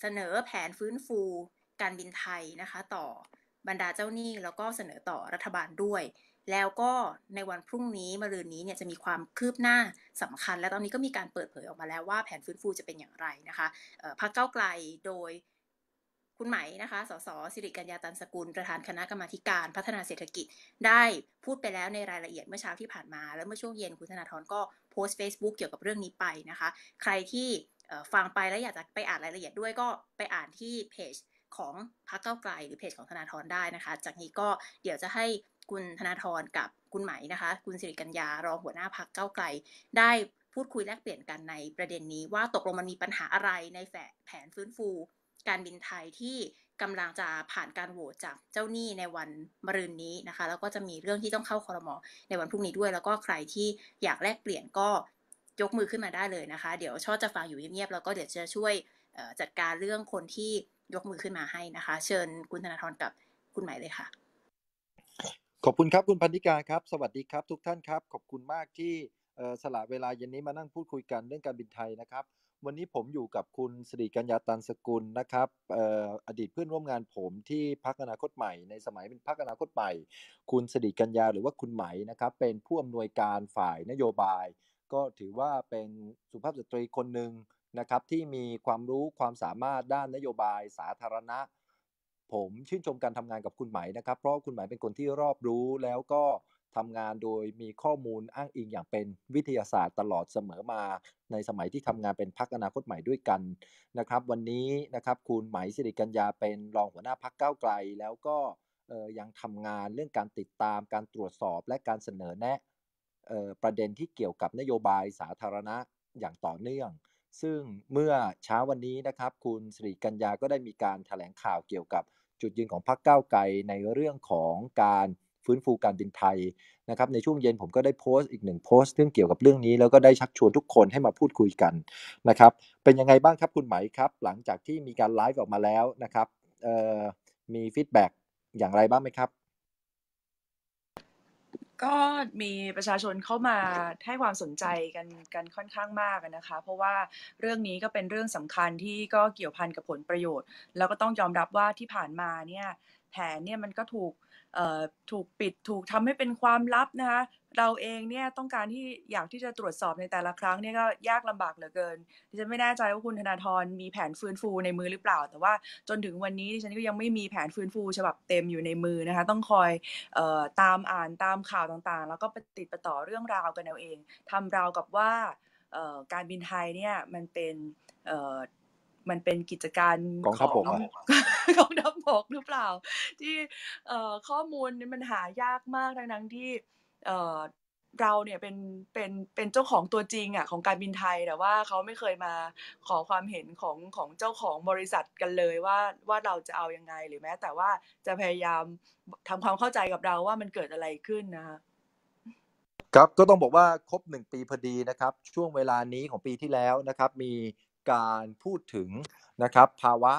เสนอแผนฟื้นฟูการบินไทยนะคะต่อบรรดาเจ้าหนี้แล้วก็เสนอต่อรัฐบาลด้วย แล้วก็ในวันพรุ่งนี้มรืนนี้เนี่ยจะมีความคืบหน้าสำคัญและตอนนี้ก็มีการเปิดเผยออกมาแล้วว่าแผนฟื้นฟูจะเป็นอย่างไรนะคะพักเก้าไกลโดยคุณไหมนะคะสสสิริกัญญาตันสกุลประธานคณะกรรมาการพัฒนาเศรษฐกิจ ได้พูดไปแล้วในรายละเอียดเมื่อเช้าที่ผ่านมา แล้วเมื่อช่วงเย็นคุณธนาธรก็โพสต์ Facebook เกี่ยวกับเรื่องนี้ไปนะคะ ใครที่ฟังไปแล้วอยากจะไปอ่านรายละเอียดด้วยก็ไปอ่านที่เพจของพรรคเก้าไกลหรือเพจของธนาธรได้นะคะ จากนี้ก็เดี๋ยวจะให้คุณธนาธรกับคุณไหมนะคะ คุณสิริกัญญารองหัวหน้าพรรคเก้าไกล ได้พูดคุยแลกเปลี่ยนกันในประเด็นนี้ว่าตกลงมันมีปัญหาอะไรในแผนฟื้นฟู การบินไทยที่กำลังจะผ่านการโหวตจากเจ้าหนี้ในวันมะรืนนี้นะคะแล้วก็จะมีเรื่องที่ต้องเข้าคอรมอในวันพรุ่งนี้ด้วย แล้วก็ใครที่อยากแลกเปลี่ยนก็ยกมือขึ้นมาได้เลยนะคะ เดี๋ยวช่อจะฟังอยู่เงียบๆ แล้วก็เดี๋ยวจะช่วยจัดการเรื่องคนที่ยกมือขึ้นมาให้นะคะ เชิญคุณธนาธรกับคุณหมายเลยค่ะ ขอบคุณครับคุณพันธิกาครับ สวัสดีครับ ทุกท่านครับ ขอบคุณมากที่สละเวลาเย็นนี้มานั่งพูดคุยกันเรื่องการบินไทยนะครับ วันนี้ผมอยู่กับคุณสิริกัญญาตันสกุลนะครับอดีตเพื่อนร่วมงานผมที่พักอนาคตใหม่ ในสมัยเป็นพักอนาคตใหม่ คุณสิริกัญญาหรือว่าคุณไหมนะครับ เป็นผู้อำนวยการฝ่ายนโยบายก็ถือว่าเป็นสุภาพสตรีคนหนึ่งนะครับที่มีความรู้ความสามารถด้านนโยบายสาธารณะ ผมชื่นชมการทำงานกับคุณไหมนะครับเพราะคุณไหมเป็นคนที่รอบรู้ แล้วก็ทำงานโดยมีข้อมูลอ้างอิงอย่างเป็นวิทยาศาสตร์ตลอดเสมอมาในสมัยที่ทำงานเป็นพักอนาคตใหม่ด้วยกันนะครับ วันนี้นะครับคุณไหมสิริกัญญาเป็นรองหัวหน้าพักเก้าไกล แล้วก็ยังทำงานเรื่องการติดตามการตรวจสอบและการเสนอแนะประเด็นที่เกี่ยวกับนโยบายสาธารณะอย่างต่อเนื่อง ซึ่งเมื่อเช้าวันนี้นะครับคุณสิริกัญญาก็ได้มีการถแถลงข่าวเกี่ยวกับ จุดยืนของพรรคก้าวไกลในเรื่องของการฟื้นฟูการบินไทยนะครับ ในช่วงเย็นผมก็ได้โพสต์อีกหนึ่งโพสต์ซึ่งเกี่ยวกับเรื่องนี้แล้วก็ได้ชักชวนทุกคนให้มาพูดคุยกันนะครับเป็นยังไงบ้างครับคุณไหมครับ หลังจากที่มีการไลฟ์ออกมาแล้วนะครับมีฟีดแบ็กอย่างไรบ้างไหมครับก็มีประชาชนเข้ามาให้ความสนใจกันกันค่อนข้างมากนะคะ เพราะว่าเรื่องนี้ก็เป็นเรื่องสำคัญที่ก็เกี่ยวพันกับผลประโยชน์ แล้วก็ต้องยอมรับว่าที่ผ่านมาเนี่ยแผนเนี่ยมันก็ถูกถูกปิดถูกทำให้เป็นความลับนะคะเราเองเนี่ยต้องการที่อยากที่จะตรวจสอบในแต่ละครั้งเนี่ยก็ยากลำบากเหลือเกิน ดิฉันไม่แน่ใจว่าคุณธนาธรมีแผนฟื้นฟูในมือหรือเปล่า แต่ว่าจนถึงวันนี้ดิฉันก็ยังไม่มีแผนฟื้นฟูฉบับเต็มอยู่ในมือนะคะ ต้องคอยออตามอ่านตามข่าวต่างๆ แล้วก็ปติดต่อเรื่องราวกันเอาเอง ทำราวกับว่าการบินไทยเนี่ยมันเป็นมันเป็นกิจการกองทัพบกอกหรือเปล่า ที่ข้อมูลมันหายากมากทั้งนั้นที่เราเนี่ยเป็นเป็นเป็นเจ้าของตัวจริงอ่ะของการบินไทยแต่ว่าเขาไม่เคยมาขอความเห็นของของเจ้าของบริษัทกันเลยว่าว่าเราจะเอายังไง หรือแม้แต่ว่าจะพยายามทำความเข้าใจกับเราว่ามันเกิดอะไรขึ้นนะคะครับก็ต้องบอกว่าครบหนึ่งปีพอดีนะครับช่วงเวลานี้ของปีที่แล้วนะครับมีการพูดถึงนะครับภาวะ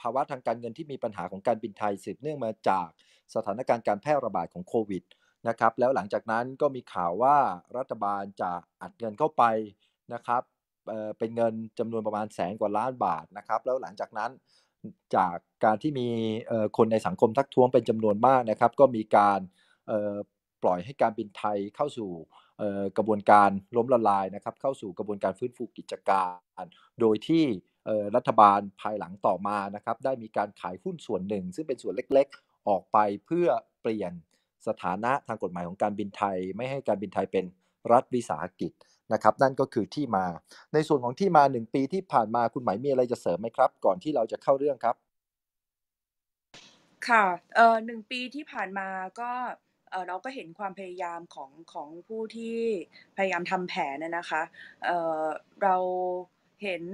ภาวะทางการเงินที่มีปัญหาของการบินไทยสืบเนื่องมาจากสถานการณ์การแพร่ระบาดของโควิดนะครับแล้วหลังจากนั้นก็มีข่าวว่ารัฐบาลจะอัดเงินเข้าไปนะครับเป็นเงินจำนวนประมาณแสนกว่าล้านบาทนะครับแล้วหลังจากนั้นจากการที่มีคนในสังคมทักท้วงเป็นจำนวนมากนะครับ ก็มีการปล่อยให้การบินไทยเข้าสู่กระบวนการล้มละลายนะครับเข้าสู่กระบวนการฟื้นฟูกิจการ โดยที่รัฐบาลภายหลังต่อมานะครับได้มีการขายหุ้นส่วนหนึ่ง ซึ่งเป็นส่วนเล็กๆออกไปเพื่อเปลี่ยนสถานะทางกฎหมายของการบินไทยไม่ให้การบินไทยเป็นรัฐวิสาหกิจนะครับนั่นก็คือที่มา ในส่วนของที่มาหนึ่งปีที่ผ่านมาคุณหมายมีอะไรจะเสริมไหมครับ ก่อนที่เราจะเข้าเรื่องครับค่ะเอ่อหนึ่งปีที่ผ่านมาก็เราก็เห็นความพยายามของของผู้ที่พยายามทำแผนนะคะเเราเห็น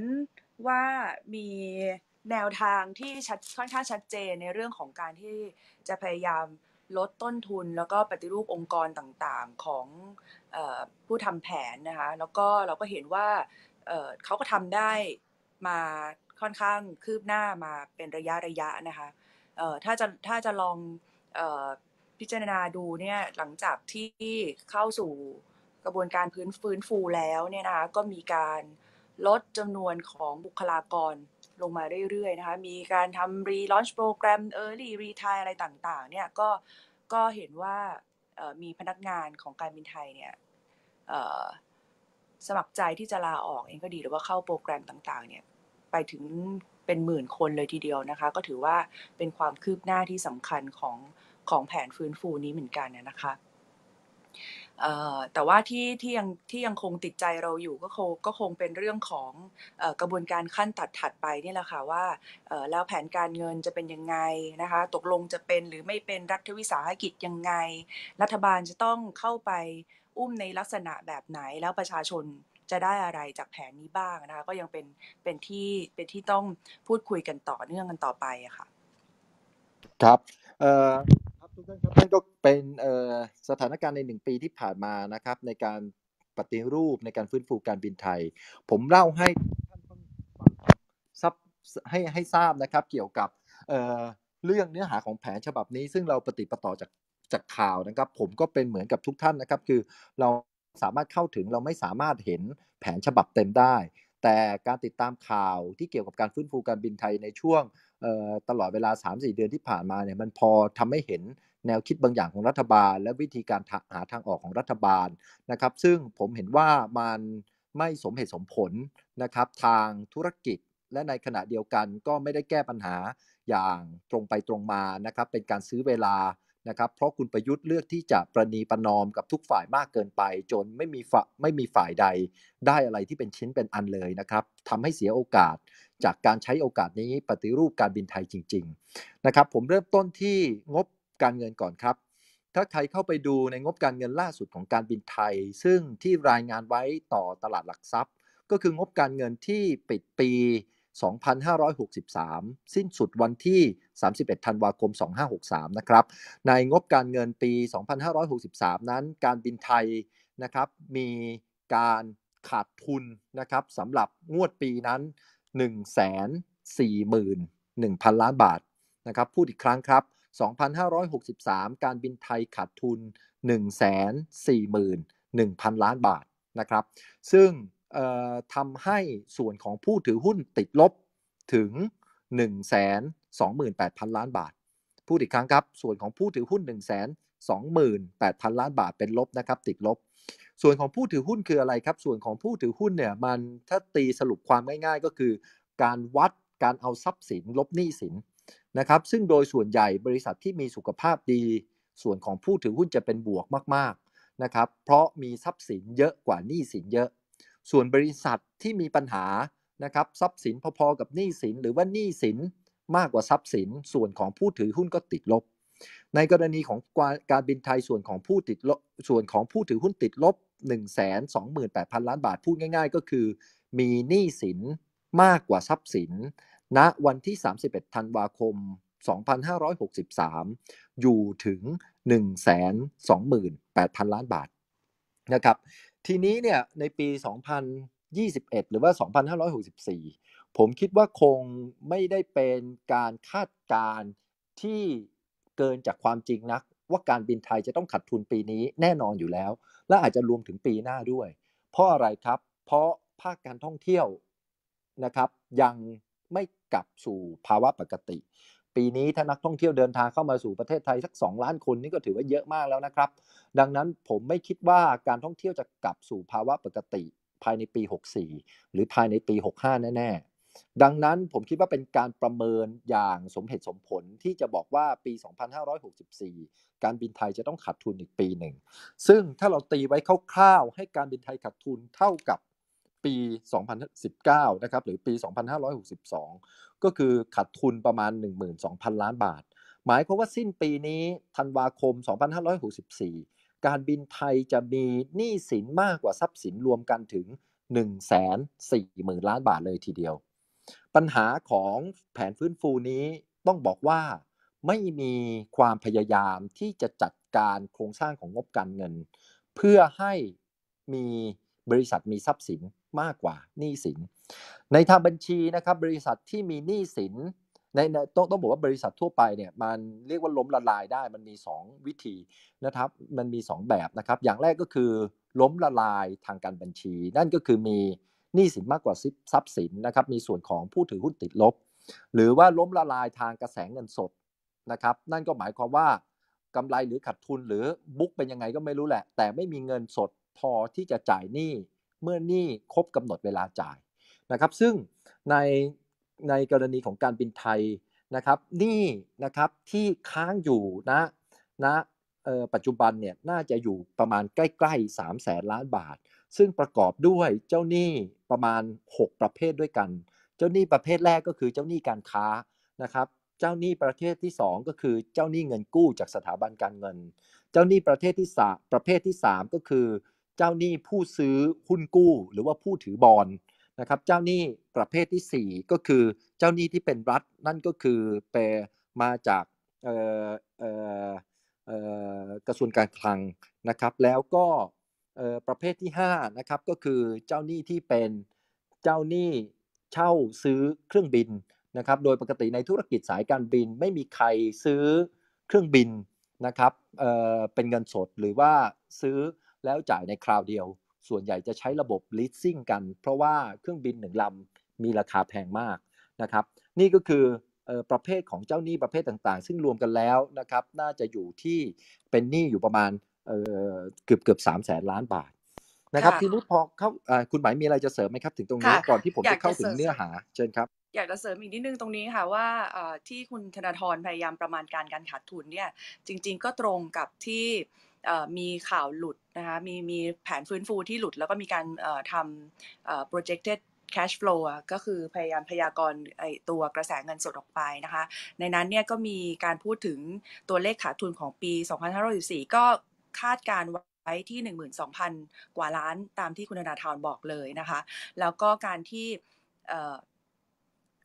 ว่ามีแนวทางที่ชัดค่อนข้างชัดเจนในเรื่องของการที่จะพยายามลดต้นทุนแล้วก็ปฏิรูปองค์กรต่างๆของผู้ทำแผนนะคะ แล้วก็เราก็เห็นว่าเขาก็ทำได้มาค่อนข้างคืบหน้ามาเป็นระยะระยะนะคะถ้าจะถ้าจะลองพิจารณาดูเนี่ยหลังจากที่เข้าสู่กระบวนการพื้นฟื้นฟูแล้วเนี่ยนะคะก็มีการลดจำนวนของบุคลากรลงมาเรื่อย ๆ นะคะ มีการทำรีลอนช์โปรแกรมเอร์ลี่รีทายอะไรต่างๆ เนี่ยก็ก็เห็นว่ามีพนักงานของการบินไทยเนี่ย สมัครใจที่จะลาออกเองก็ดีหรือว่าเข้าโปรแกรมต่างๆ เนี่ยไปถึงเป็นหมื่นคนเลยทีเดียวนะคะ ก็ถือว่าเป็นความคืบหน้าที่สำคัญของของแผนฟื้นฟูนี้เหมือนกันนะคะแต่ว่าที่ที่ยังที่ยังคงติดใจเราอยู่ก็คงก็คงเป็นเรื่องของกระบวนการขั้นตัดถัดไปนี่แหละค่ะว่าแล้วแผนการเงินจะเป็นยังไงนะคะ ตกลงจะเป็นหรือไม่เป็นรัฐวิสาหกิจยังไงรัฐบาลจะต้องเข้าไปอุ้มในลักษณะแบบไหนแล้วประชาชนจะได้อะไรจากแผนนี้บ้างนะคะก็ยังเป็นเป็นที่เป็นที่ต้องพูดคุยกันต่อเนื่องกันต่อไปอะค่ะครับทุกท่านครับนั่นก็เป็นสถานการณ์ในหนึ่งปีที่ผ่านมานะครับ ในการปฏิรูปในการฟื้นฟูการบินไทย ผมเล่าให้ท่านฟังบให้ให้ทราบนะครับเกี่ยวกับเเรื่องเนื้อหาของแผนฉบับนี้ ซึ่งเราปฏิปต่อจากจากข่าวนะครับ ผมก็เป็นเหมือนกับทุกท่านนะครับ คือเราสามารถเข้าถึงเราไม่สามารถเห็นแผนฉบับเต็มได้ แต่การติดตามข่าวที่เกี่ยวกับการฟื้นฟูการบินไทยในช่วงตลอดเวลา 3-4 เดือนที่ผ่านมาเนี่ยมันพอทำให้เห็นแนวคิดบางอย่างของรัฐบาล และวิธีการหาทางออกของรัฐบาลนะครับซึ่งผมเห็นว่ามันไม่สมเหตุสมผลนะครับทางธุรกิจและในขณะเดียวกันก็ไม่ได้แก้ปัญหาอย่างตรงไปตรงมานะครับเป็นการซื้อเวลานะครับเพราะคุณประยุทธ์เลือกที่จะประนีประนอมกับทุกฝ่ายมากเกินไป จนไม่มีฝ่ไม่มีฝ่ายใด ได้อะไรที่เป็นชิ้นเป็นอันเลยนะครับทำให้เสียโอกาสจากการใช้โอกาสนี้ปฏิรูปการบินไทยจริงๆนะครับผมเริ่มต้นที่งบการเงินก่อนครับ ถ้าใครเข้าไปดูในงบการเงินล่าสุดของการบินไทย ซึ่งที่รายงานไว้ต่อตลาดหลักทรัพย์ก็คืองบการเงินที่ปิดปี2563สิ้นสุดวันที่31ธันวาคม2563นะครับในงบการเงินปี2563นั้น การบินไทยนะครับ มีการขาดทุนนะครับสำหรับงวดปีนั้น1 4 1 0 0 0ล้านบาทนะครับพูดอีกครั้งครับ2,563 การบินไทยขาดทุน 141,000ล้านบาทนะครับซึ่งทำให้ส่วนของผู้ถือหุ้นติดลบถึง 128,000ล้านบาทพูดอีกครั้งครับส่วนของผู้ถือหุ้น 128,000ล้านบาท เป็นลบนะครับติดลบส่วนของผู้ถือหุ้นคืออะไรครับส่วนของผู้ถือหุ้นเนี่ยมันถ้าตีสรุปความง่ายๆ ก็คือ การวัดการเอาทรัพย์สินลบหนี้สินนะครับซึ่งโดยส่วนใหญ่บริษัทที่มีสุขภาพดี ส่วนของผู้ถือหุ้นจะเป็นบวกมากๆนะครับเพราะมีทรัพย์สินเยอะกว่าหนี้สินเยอะ ส่วนบริษัทที่มีปัญหานะครับทรัพย์สินพอๆกับหนี้สินหรือว่าหนี้สินมากกว่าทรัพย์สิน ส่วนของผู้ถือหุ้นก็ติดลบในกรณีของการบินไทยส่วนของผู้ติดลบส่วนของผู้ถือหุ้นติดลบ 128,000ล้านบาท พูดง่าย ๆ ก็คือ มีหนี้สินมากกว่าทรัพย์สิน ณวันที่ 31ธันวาคม 2563 อยู่ถึง 128,000ล้านบาทนะครับ ทีนี้เนี่ยในปี 2021 หรือว่า 2564 ผมคิดว่าคงไม่ได้เป็นการคาดการที่เกินจากความจริงนักว่าการบินไทยจะต้องขาดทุนปีนี้แน่นอนอยู่แล้ว และอาจจะรวมถึงปีหน้าด้วย เพราะอะไรครับ เพราะภาคการท่องเที่ยวนะครับยังไม่กลับสู่ภาวะปกติ ปีนี้ถ้านักท่องเที่ยวเดินทางเข้ามาสู่ประเทศไทย สัก 2 ล้านคนนี่ก็ถือว่าเยอะมากแล้วนะครับ ดังนั้นผมไม่คิดว่าการท่องเที่ยวจะกลับสู่ภาวะปกติ ภายในปี 64 หรือภายในปี 65แน่ๆดังนั้นผมคิดว่าเป็นการประเมินอย่างสมเหตุสมผลที่จะบอกว่าปี 2564 การบินไทยจะต้องขาดทุนอีกปีหนึ่ง ซึ่งถ้าเราตีไว้คร่าวๆ ให้การบินไทยขาดทุนเท่ากับปี 2019นะครับ หรือปี 2562 ก็คือขาดทุนประมาณ 12,000 ล้านบาท หมายความว่าสิ้นปีนี้ ธันวาคม 2564 การบินไทยจะมีหนี้สินมากกว่าทรัพย์สินรวมกันถึง 1,40,000 ล้านบาทเลยทีเดียวปัญหาของแผนฟื้นฟูนี้ต้องบอกว่าไม่มีความพยายามที่จะจัดการโครงสร้างของงบการเงิน เพื่อให้มีบริษัทมีทรัพย์สินมากกว่าหนี้สินในทางบัญชีนะครับ บริษัทที่มีหนี้สินในต้องต้องบอกว่าบริษัททั่วไปเนี่ยมันเรียกว่าล้มละลายได้ มันมี 2 วิธีนะครับ มันมี 2 แบบนะครับ อย่างแรกก็คือ ล้มละลายทางการบัญชีนั่นก็คือมีหนี้สินมากกว่าทรัพย์สินนะครับ มีส่วนของผู้ถือหุ้นติดลบ หรือว่าล้มละลายทางกระแสเงินสดนะครับ นั่นก็หมายความว่ากำไรหรือขาดทุนหรือบุ๊กเป็นยังไงก็ไม่รู้แหละ แต่ไม่มีเงินสดพอที่จะจ่ายหนี้เมื่อหนี้ครบกำหนดเวลาจ่ายนะครับ ซึ่งในในกรณีของการบินไทยนะครับหนี้นะครับที่ค้างอยู่นะนะปัจจุบันเนี่ยน่าจะอยู่ประมาณใกล้ๆ3แสนล้านบาท ซึ่งประกอบด้วยเจ้าหนี้ประมาณ 6 ประเภทด้วยกัน เจ้าหนี้ประเภทแรกก็คือเจ้าหนี้การค้านะครับ เจ้าหนี้ประเภทที่ 2 ก็คือเจ้าหนี้เงินกู้จากสถาบันการเงิน เจ้าหนี้ประเภทที่สประเภทที่ 3 ก็คือ เจ้าหนี้ผู้ซื้อหุ้นกู้หรือว่าผู้ถือบอลนะครับ เจ้าหนี้ประเภทที่ 4 ก็คือ เจ้าหนี้ที่เป็นรัฐนั่นก็คือเปมาจากกระทรวงการคลังนะครับ แล้วก็ประเภทที่ 5 นะครับ ก็คือเจ้าหนี้ที่เป็นเจ้าหนี้เช่าซื้อเครื่องบินนะครับโดยปกติในธุรกิจสายการบิน ไม่มีใครซื้อเครื่องบินนะครับเเป็นเงินสดหรือว่าซื้อแล้วจ่ายในคราวเดียว ส่วนใหญ่จะใช้ระบบ leasing กัน เพราะว่าเครื่องบินหนึ่งลำมีราคาแพงมากนะครับนี่ก็คือประเภทของเจ้าหนี้ประเภทต่างๆ ซึ่งรวมกันแล้วนะครับน่าจะอยู่ที่เป็นหนี้อยู่ประมาณเกือบเกือบสามแสนล้านบาทนะครับทีนี้พอเขาคุณหมายมีอะไรจะเสริมไหมครับถึงตรงนี้ ก่อนที่ผมจะเข้าถึงเนื้อหาเชิญครับอยากจะเสริมอีกนิดนึงตรงนี้ค่ะว่าที่คุณธนาธรพยายามประมาณการการขาดทุนเนี่ยจริงๆก็ตรงกับที่มีข่าวหลุดนะคะมีมีแผนฟื้นฟูที่หลุดแล้วก็มีการทำ projected cash flow ก็คือพยายามพยากรณ์ไอตัวกระแสเงินสดออกไปนะคะในนั้นเนี่ยก็มีการพูดถึงตัวเลขขาดทุนของปี2514ก็คาดการไไว้ที่ 12,000 กว่าล้านตามที่คุณธนาธรบอกเลยนะคะ แล้วก็การที่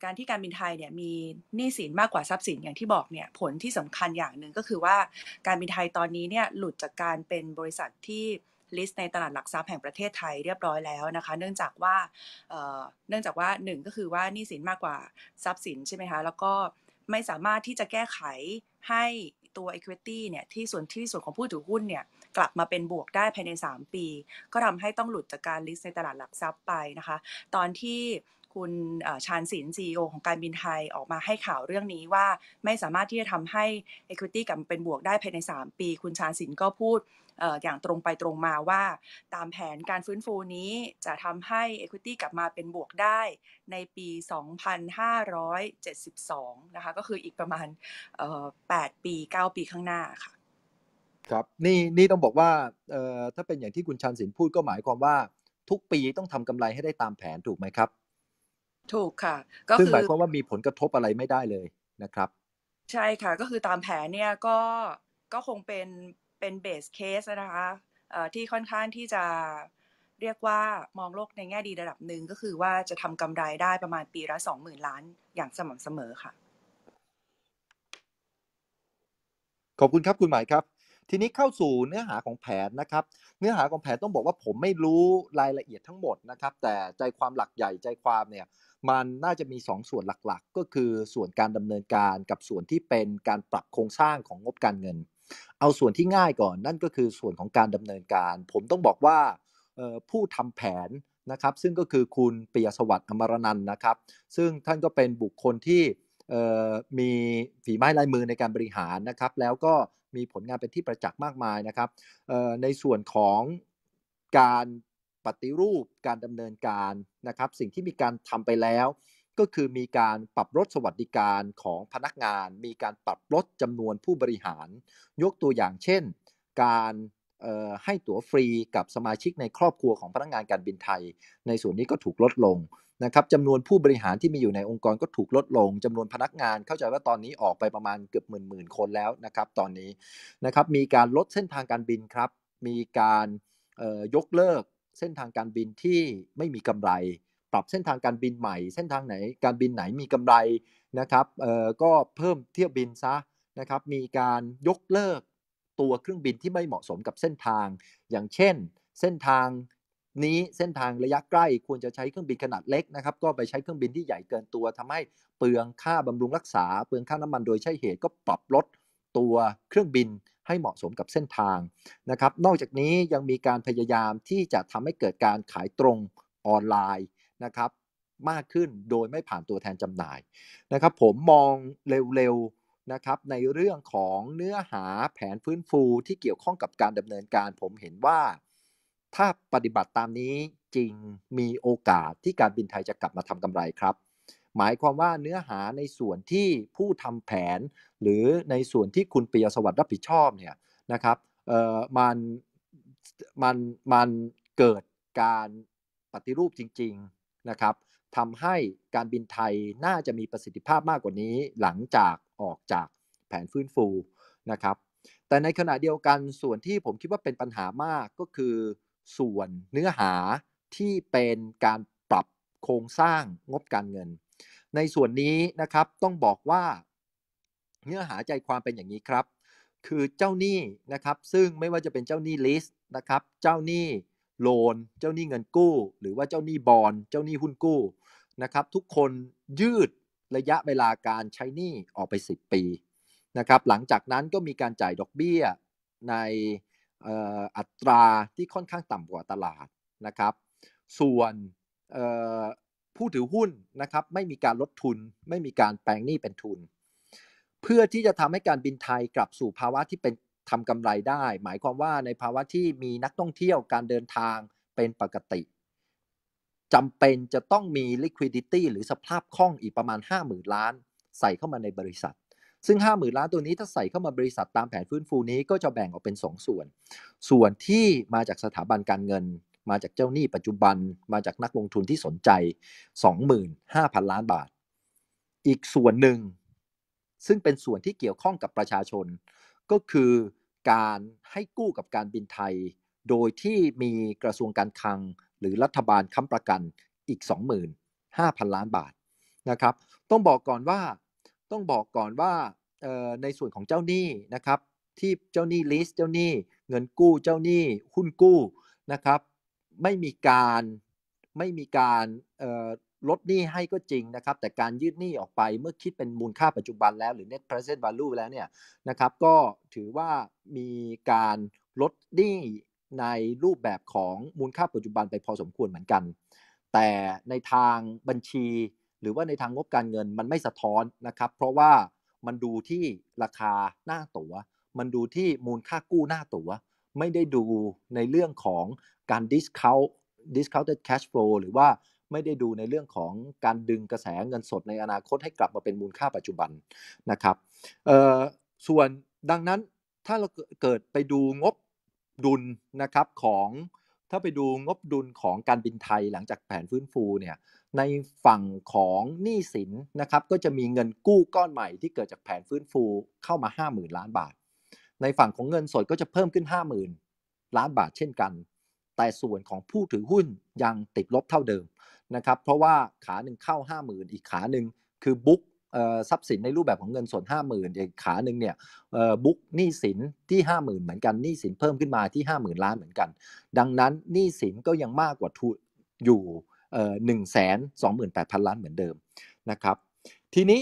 การที่การบินไทยเนี่ยมีหนี้สินมากกว่าทรัพย์สินอย่างที่บอกเนี่ยผลที่สำคัญอย่างหนึ่งก็คือว่าการบินไทยตอนนี้เนี่ยหลุดจากการเป็นบริษัทที่ลิสต์ในตลาดหลักทรัพย์แห่งประเทศไทยเรียบร้อยแล้วนะคะเนื่องจากว่าเนื่องจากว่าหนึ่งก็คือว่าหนี้สินมากกว่าทรัพย์สินใช่ไหมคะแล้วก็ไม่สามารถที่จะแก้ไขให้ตัว Equity เนี่ยที่ส่วนที่ส่วนของผู้ถือหุ้นเนี่ยกลับมาเป็นบวกได้ภายใน 3 ปี ก็ทำให้ต้องหลุดจากการลิสต์ในตลาดหลักทรัพย์ไปนะคะตอนที่คุณชาญศิลป์ CEO ของการบินไทยออกมาให้ข่าวเรื่องนี้ว่าไม่สามารถที่จะทำให้ Equity กลับเป็นบวกได้ภายใน 3 ปี คุณชาญศิลป์ก็พูดอย่างตรงไปตรงมาว่าตามแผนการฟื้นฟูนี้จะทำให้ Equity กลับมาเป็นบวกได้ในปี2572นะคะ ก็คืออีกประมาณ8ปี9ปีข้างหน้าค่ะ ครับนี่นี่ต้องบอกว่าถ้าเป็นอย่างที่คุณชันสินพูดก็หมายความว่าทุกปีต้องทำกำไรให้ได้ตามแผนถูกไหมครับ ถูกค่ะ ก็คือหมายความว่ามีผลกระทบอะไรไม่ได้เลยนะครับ ใช่ค่ะก็คือตามแผนเนี่ยก็ก็คงเป็นเป็นเบสเคสนะคะที่ค่อนข้างที่จะเรียกว่ามองโลกในแง่ดีระดับหนึ่งก็คือว่าจะทำกำไรได้ประมาณปีละสองหมื่นล้านอย่างสม่ำเสมอค่ะขอบคุณครับคุณหมายครับ ทีนี้เข้าสู่เนื้อหาของแผนนะครับ เนื้อหาของแผนต้องบอกว่าผมไม่รู้รายละเอียดทั้งหมดนะครับแต่ใจความหลักใหญ่ใจความเนี่ยมันน่าจะมี 2 ส่วนหลักๆ ก็คือส่วนการดำเนินการกับส่วนที่เป็นการปรับโครงสร้างของงบการเงินเอาส่วนที่ง่ายก่อน นั่นก็คือส่วนของการดำเนินการ ผมต้องบอกว่าผู้ทำแผนนะครับ ซึ่งก็คือคุณปิยสวัสดิ์อมรนันนะครับ ซึ่งท่านก็เป็นบุคคลที่มีฝีไม้ลายมือในการบริหารนะครับ แล้วก็มีผลงานเป็นที่ประจักษ์มากมายนะครับในส่วนของการปฏิรูปการดำเนินการนะครับ สิ่งที่มีการทำไปแล้วก็คือมีการปรับลดสวัสดิการของพนักงาน มีการปรับลดจำนวนผู้บริหาร ยกตัวอย่างเช่น การให้ตั๋วฟรีกับสมาชิกในครอบครัวของพนักงานการบินไทย ในส่วนนี้ก็ถูกลดลงนะครับจำนวนผู้บริหารที่มีอยู่ในองค์กรก็ถูกลดลงจำนวนพนักงานเข้าใจว่าตอนนี้ออกไปประมาณเกือบหมื่นหมื่นคนแล้วนะครับ ตอนนี้นะครับ มีการลดเส้นทางการบินครับ มีการยกเลิก เส้นทางการบินที่ไม่มีกำไรปรับเส้นทางการบินใหม่ เส้นทางไหน การบินไหนมีกำไรนะครับ เอ่อ ก็เพิ่มเที่ยวบินซะนะครับ มีการยกเลิกตัวเครื่องบินที่ไม่เหมาะสมกับเส้นทาง อย่างเช่น เส้นทางนี้เส้นทางระยะใกล้ควรจะใช้เครื่องบินขนาดเล็กนะครับ ก็ไปใช้เครื่องบินที่ใหญ่เกินตัว ทำให้เปลืองค่าบำรุงรักษาเปลืองค่าน้ำมันโดยใช่เหตุก็ปรับลดตัวเครื่องบินให้เหมาะสมกับเส้นทางนะครับ นอกจากนี้ยังมีการพยายามที่จะทำให้เกิดการขายตรงออนไลน์นะครับมากขึ้นโดยไม่ผ่านตัวแทนจำหน่ายนะครับผมมองเร็วๆนะครับในเรื่องของเนื้อหาแผนฟื้นฟูที่เกี่ยวข้องกับการดำเนินการ ผมเห็นว่า ถ้าปฏิบัติตามนี้จริงมีโอกาสที่การบินไทยจะกลับมาทำกำไรครับ หมายความว่าเนื้อหาในส่วนที่ผู้ทำแผนหรือในส่วนที่คุณปียสวัสดิ์รับผิดชอบเนี่ยนะครับเอ่อมันมันมันเกิดการปฏิรูปจริงนะครับทำให้การบินไทยน่าจะมีประสิทธิภาพมากกว่านี้ หลังจากออกจากแผนฟื้นฟูนะครับ แต่ในขณะเดียวกันส่วนที่ผมคิดว่าเป็นปัญหามากก็คือ ส่วนเนื้อหาที่เป็นการปรับโครงสร้างงบการเงิน ในส่วนนี้นะครับต้องบอกว่า เนื้อหาใจความเป็นอย่างนี้ครับ คือเจ้าหนี้นะครับซึ่งไม่ว่าจะเป็นเจ้าหนี้ลิสต์นะครับเจ้าหนี้โลน เจ้าหนี้เงินกู้ หรือว่าเจ้าหนี้บอล เจ้าหนี้หุ้นกู้ นะครับ ทุกคนยืดระยะเวลาการใช้หนี้ออกไป 10 ปี นะครับ หลังจากนั้นก็มีการจ่ายดอกเบี้ยในอัตราที่ค่อนข้างต่ำกว่าตลาดนะครับ ส่วนผู้ถือหุ้นนะครับไม่มีการลดทุน ไม่มีการแปลงหนี้เป็นทุน เพื่อที่จะทำให้การบินไทยกลับสู่ภาวะที่เป็นทำกำไรได้หมายความว่าในภาวะที่มีนักท่องเที่ยวการเดินทางเป็นปกติ จำเป็นจะต้องมี liquidity หรือสภาพคล่องอีกประมาณ50,000ล้านใส่เข้ามาในบริษัท ซึ่ง50,000ล้านตัวนี้ถ้าใส่เข้ามาบริษัทตามแผนฟื้นฟูนี้ก็จะแบ่งออกเป็น2สส่วน ส่วนที่มาจากสถาบันการเงิน มาจากเจ้าหนี้ปัจจุบัน มาจากนักลงทุนที่สนใจ25,000 ล้านบาท อีกส่วนหนึ่ง ซึ่งเป็นส่วนที่เกี่ยวข้องกับประชาชนก็คือการให้กู้กับการบินไทยโดยที่มีกระทรวงการคลังหรือรัฐบาลค้ำประกันอีก 25,000 ล้านบาทนะครับ ต้องบอกก่อนว่าต้องบอกก่อนว่าในส่วนของเจ้าหนี้นะครับที่เจ้าหนี้ลิสเจ้าหนี้เงินกู้เจ้าหนี้หุ้นกู้นะครับ ไม่มีการไม่มีการลดหนี้ให้ก็จริงนะครับแต่การยืดหนี้ออกไปเมื่อคิดเป็นมูลค่าปัจจุบันแล้วหรือ net present value แล้วเนี่ยนะครับก็ถือว่ามีการลดหนี้ในรูปแบบของมูลค่าปัจจุบันไปพอสมควรเหมือนกัน แต่ในทางบัญชี หรือว่าในทางงบการเงิน มันไม่สะท้อนนะครับ เพราะว่ามันดูที่ราคาหน้าตัว๋ว มันดูที่มูลค่ากู้หน้าตัว๋ว ไม่ได้ดูในเรื่องของการ discount discounted cash flow หรือว่าไม่ได้ดูในเรื่องของการดึงกระแสเงินสด ในอนาคตให้กลับมาเป็นมูลค่าปัจจุบันนะครับส่วนดังนั้นถ้าเราเกิดไปดูงบดุลนะครับของถ้าไปดูงบดุลของการบินไทยหลังจากแผนฟื้นฟูเนี่ยในฝั่งของหนี้สินนะครับก็จะมีเงินกู้ก้อนใหม่ที่เกิดจากแผนฟื้นฟูเข้ามา 50,000ล้านบาทในฝั่งของเงินสดก็จะเพิ่มขึ้น 50,000ล้านบาทเช่นกันแต่ส่วนของผู้ถือหุ้นยังติดลบเท่าเดิมนะครับเพราะว่าขาหนึ่งเข้า 50,000อีกขาหนึ่งคือบุ๊กทรัพย์สินในรูปแบบของเงินสด50,000 อีกขาหนึ่งเนี่ยบุ๊กหนี้สินที่ 50,000 เหมือนกันหนี้สินเพิ่มขึ้นมาที่ 50,000 ล้านเหมือนกัน ดังนั้นหนี้สินก็ยังมากกว่าทุอยู่หนึ่งแสนสองหมื่นแปดพันล้านเหมือนเดิมนะครับทีนี้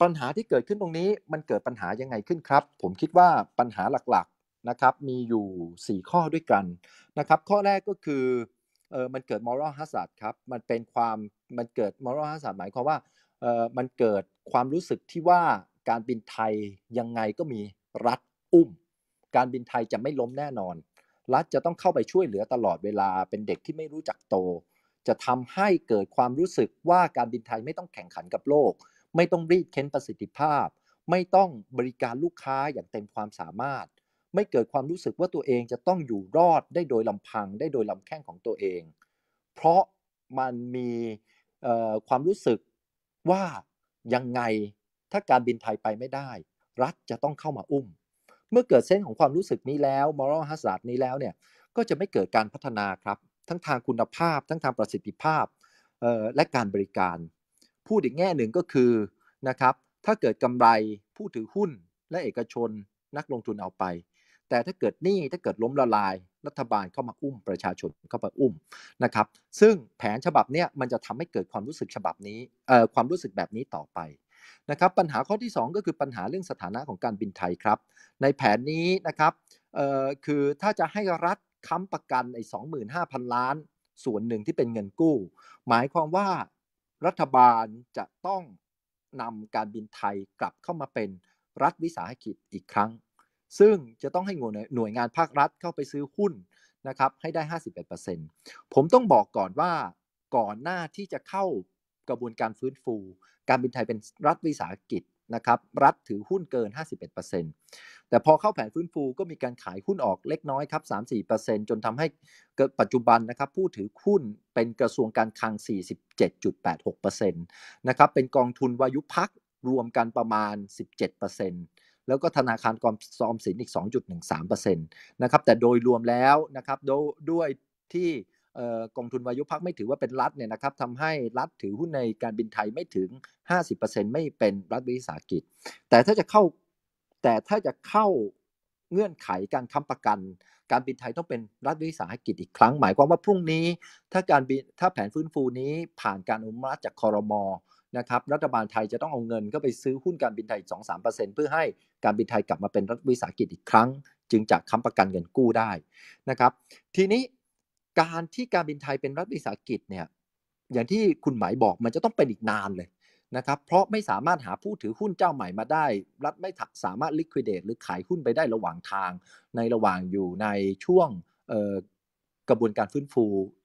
ปัญหาที่เกิดขึ้นตรงนี้มันเกิดปัญหายังไงขึ้นครับผมคิดว่าปัญหาหลักนะครับมีอยู่ 4 ข้อด้วยกันนะครับข้อแรกก็คือเออมันเกิดมอรัลฮัสซัดครับมันเป็นความ มันเกิดมอรัลฮัสซัดหมายความว่าเออมันเกิดความรู้สึกที่ว่าการบินไทยยังไงก็มีรัฐอุ้ม การบินไทยจะไม่ล้มแน่นอน รัฐจะต้องเข้าไปช่วยเหลือตลอดเวลาเป็นเด็กที่ไม่รู้จักโต จะทำให้เกิดความรู้สึกว่าการบินไทยไม่ต้องแข่งขันกับโลก ไม่ต้องรีดเค้นประสิทธิภาพ ไม่ต้องบริการลูกค้าอย่างเต็มความสามารถไม่เกิดความรู้สึกว่าตัวเองจะต้องอยู่รอดได้โดยลำพัง ได้โดยลำแข้งของตัวเอง เพราะมันมีความรู้สึกว่ายังไงถ้าการบินไทยไปไม่ได้ รัฐจะต้องเข้ามาอุ้ม เมื่อเกิดเส้นของความรู้สึกนี้แล้วมอรัลฮัสซาดนี้แล้วเนี่ยก็จะไม่เกิดการพัฒนาครับ ทั้งทางคุณภาพ ทั้งทางประสิทธิภาพและการบริการพูดอีกแง่หนึ่งก็คือนะครับถ้าเกิดกำไรผู้ถือหุ้นและเอกชนนักลงทุนเอาไปแต่ถ้าเกิดหนี้ถ้าเกิดล้มละลาย รัฐบาลเข้ามาอุ้มประชาชนเข้ามาอุ้มนะครับซึ่งแผนฉบับนี้มันจะทำให้เกิดความรู้สึกฉบับนี้เอ่อความรู้สึกแบบนี้ต่อไปนะครับปัญหาข้อที่ 2 ก็คือปัญหาเรื่องสถานะของการบินไทยครับในแผนนี้นะครับคือถ้าจะให้รัฐค้ำประกันไอ้สองหมล้าน ส่วนหนึ่งที่เป็นเงินกู้ หมายความว่ารัฐบาลจะต้องนำการบินไทยกลับเข้ามาเป็นรัฐวิสาหกิจอีกครั้งซึ่งจะต้องให้หน่วยหน่วยงานภาครัฐเข้าไปซื้อหุ้นนะครับให้ได้ 51%ผมต้องบอกก่อนว่าก่อนหน้าที่จะเข้ากระบวนการฟื้นฟู การบินไทยเป็นรัฐวิสาหกิจนะครับรัฐถือหุ้นเกิน 51%แต่พอเข้าแผนฟื้นฟูก็มีการขายหุ้นออกเล็กน้อยครับ 3-4%จนทำให้ปัจจุบันนะครับผู้ถือหุ้นเป็นกระทรวงการคลัง 47.86%นะครับเป็นกองทุนวายุพักรวมกันประมาณ 17%แล้วก็ธนาคารกรอมสินอีก 2.13%นะครับ แต่โดยรวมแล้วนะครับด้วยที่กองทุนวายุพักไม่ถือว่าเป็นรัฐเนี่ยนะครับทำให้รัฐถือหุ้นในการบินไทยไม่ถึง 50%ไม่เป็นรัฐวิสาหกิจ แต่ถ้าจะเข้าแต่ถ้าจะเข้าเงื่อนไขการค้ำประกัน การบินไทยต้องเป็นรัฐวิสาหกิจอีกครั้ง หมายความว่าพรุ่งนี้ถ้าการบินถ้าแผนฟื้นฟูนี้ผ่านการอนุมัติจากคอรมอนะครับรัฐบาลไทยจะต้องเอาเงินก็ไปซื้อหุ้นการบินไทย 2-3%เพื่อให้การบินไทยกลับมาเป็นรัฐวิสาหกิจอีกครั้ง จึงจะค้ำประกันเงินกู้ได้นะครับทีนี้การที่การบินไทยเป็นรัฐวิสาหกิจเนี่ยอย่างที่คุณหมายบอกมันจะต้องเป็นอีกนานเลยนะครับเพราะไม่สามารถหาผู้ถือหุ้นเจ้าใหม่มาได้ รัฐไม่สามารถลิควิดเดตหรือขายหุ้นไปได้ระหว่างทาง ในระหว่างอยู่ในช่วงกระบวนการฟื้นฟู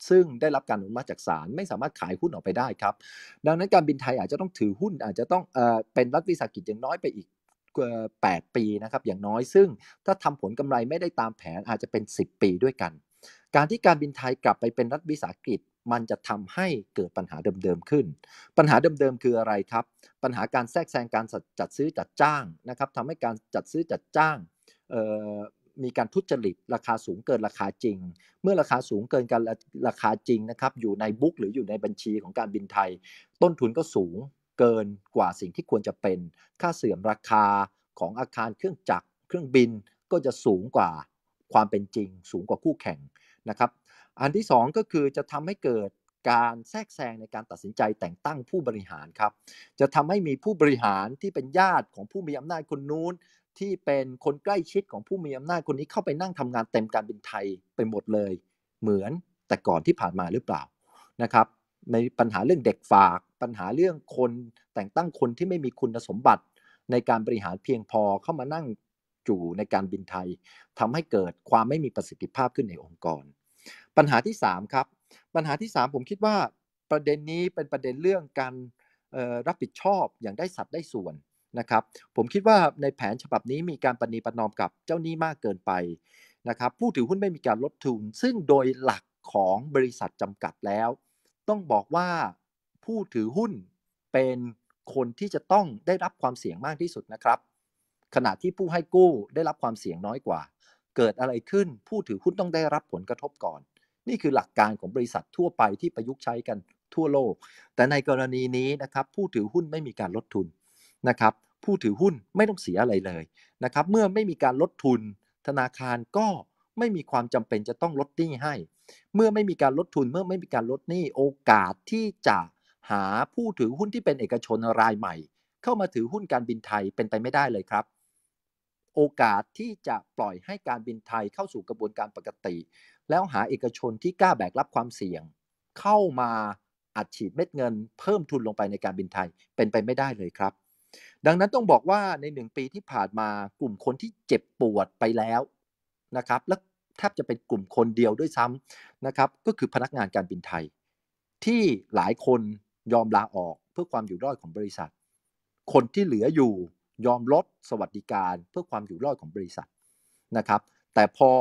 ซึ่งได้รับการอนุมัติจากศาลไม่สามารถขายหุ้นออกไปได้ครับดังนั้นการบินไทยอาจจะต้องถือหุ้นอาจจะต้องเป็นรัฐวิสาหกิจอย่างน้อยไปอีก8ปีนะครับอย่างน้อย ซึ่ง ถ้าทำผลกำไรไม่ได้ตามแผนอาจจะเป็น 10 ปีด้วยกัน การที่การบินไทยกลับไปเป็นรัฐวิสาหกิจมันจะทำให้เกิดปัญหาเดิมๆขึ้น ปัญหาเดิมๆคืออะไรครับ ปัญหาการแทรกแซงการจัดซื้อจัดจ้างนะครับทำให้การจัดซื้อจัดจ้างมีการทุจริตราคาสูงเกินราคาจริง เมื่อราคาสูงเกินการราคาจริงนะครับ อยู่ในบุ๊กหรืออยู่ในบัญชีของการบินไทย ต้นทุนก็สูงเกินกว่าสิ่งที่ควรจะเป็น ค่าเสื่อมราคาของอาคารเครื่องจักร เครื่องบินก็จะสูงกว่าความเป็นจริง สูงกว่าคู่แข่งนะครับ อันที่2ก็คือจะทำให้เกิดการแทรกแซงในการตัดสินใจแต่งตั้งผู้บริหารครับ จะทำให้มีผู้บริหารที่เป็นญาติของผู้มีอำนาจคนนู้นที่เป็นคนใกล้ชิดของผู้มีอำนาจคนนี้เข้าไปนั่งทำงานเต็มการบินไทยไปหมดเลย เหมือนแต่ก่อนที่ผ่านมาหรือเปล่านะครับในปัญหาเรื่องเด็กฝาก ปัญหาเรื่องคนแต่งตั้งคนที่ไม่มีคุณสมบัติ ในการบริหารเพียงพอเข้ามานั่งจู่ในการบินไทย ทำให้เกิดความไม่มีประสิทธิภาพขึ้นในองค์กร ปัญหาที่ 3 ครับ ปัญหาที่ 3 ผมคิดว่าประเด็นนี้เป็นประเด็นเรื่องการรับผิดชอบอย่างได้สัดได้ส่วนนะครับผมคิดว่าในแผนฉบับนี้มีการปณีประนอมกับเจ้าหนี้มากเกินไป นะครับผู้ถือหุ้นไม่มีการลดทุน ซึ่งโดยหลักของบริษัทจำกัดแล้ว ต้องบอกว่าผู้ถือหุ้นเป็นคนที่จะต้องได้รับความเสี่ยงมากที่สุดนะครับ ขณะที่ผู้ให้กู้ได้รับความเสี่ยงน้อยกว่า เกิดอะไรขึ้นผู้ถือหุ้นต้องได้รับผลกระทบก่อน นี่คือหลักการของบริษัททั่วไปที่ประยุกต์ใช้กันทั่วโลก แต่ในกรณีนี้นะครับผู้ถือหุ้นไม่มีการลดทุนนะครับผู้ถือหุ้นไม่ต้องเสียอะไรเลยนะครับเมื่อไม่มีการลดทุน ธนาคารก็ไม่มีความจำเป็นจะต้องลดหนี้ให้ เมื่อไม่มีการลดทุนเมื่อไม่มีการลดหนี้ โอกาสที่จะหาผู้ถือหุ้นที่เป็นเอกชนรายใหม่ เข้ามาถือหุ้นการบินไทยเป็นไปไม่ได้เลยครับ โอกาสที่จะปล่อยให้การบินไทยเข้าสู่กระบวนการปกติ แล้วหาเอกชนที่กล้าแบกรับความเสี่ยง เข้ามาอัดฉีดเม็ดเงิน เพิ่มทุนลงไปในการบินไทยเป็นไปไม่ได้เลยครับดังนั้นต้องบอกว่าในหนึ่งปีที่ผ่านมากลุ่มคนที่เจ็บปวดไปแล้วนะครับและแทบจะเป็นกลุ่มคนเดียวด้วยซ้ำนะครับก็คือพนักงานการบินไทย ที่หลายคนยอมลาออกเพื่อความอยู่รอดของบริษัท คนที่เหลืออยู่ยอมลดสวัสดิการเพื่อความอยู่รอดของบริษัทนะครับแต่พอ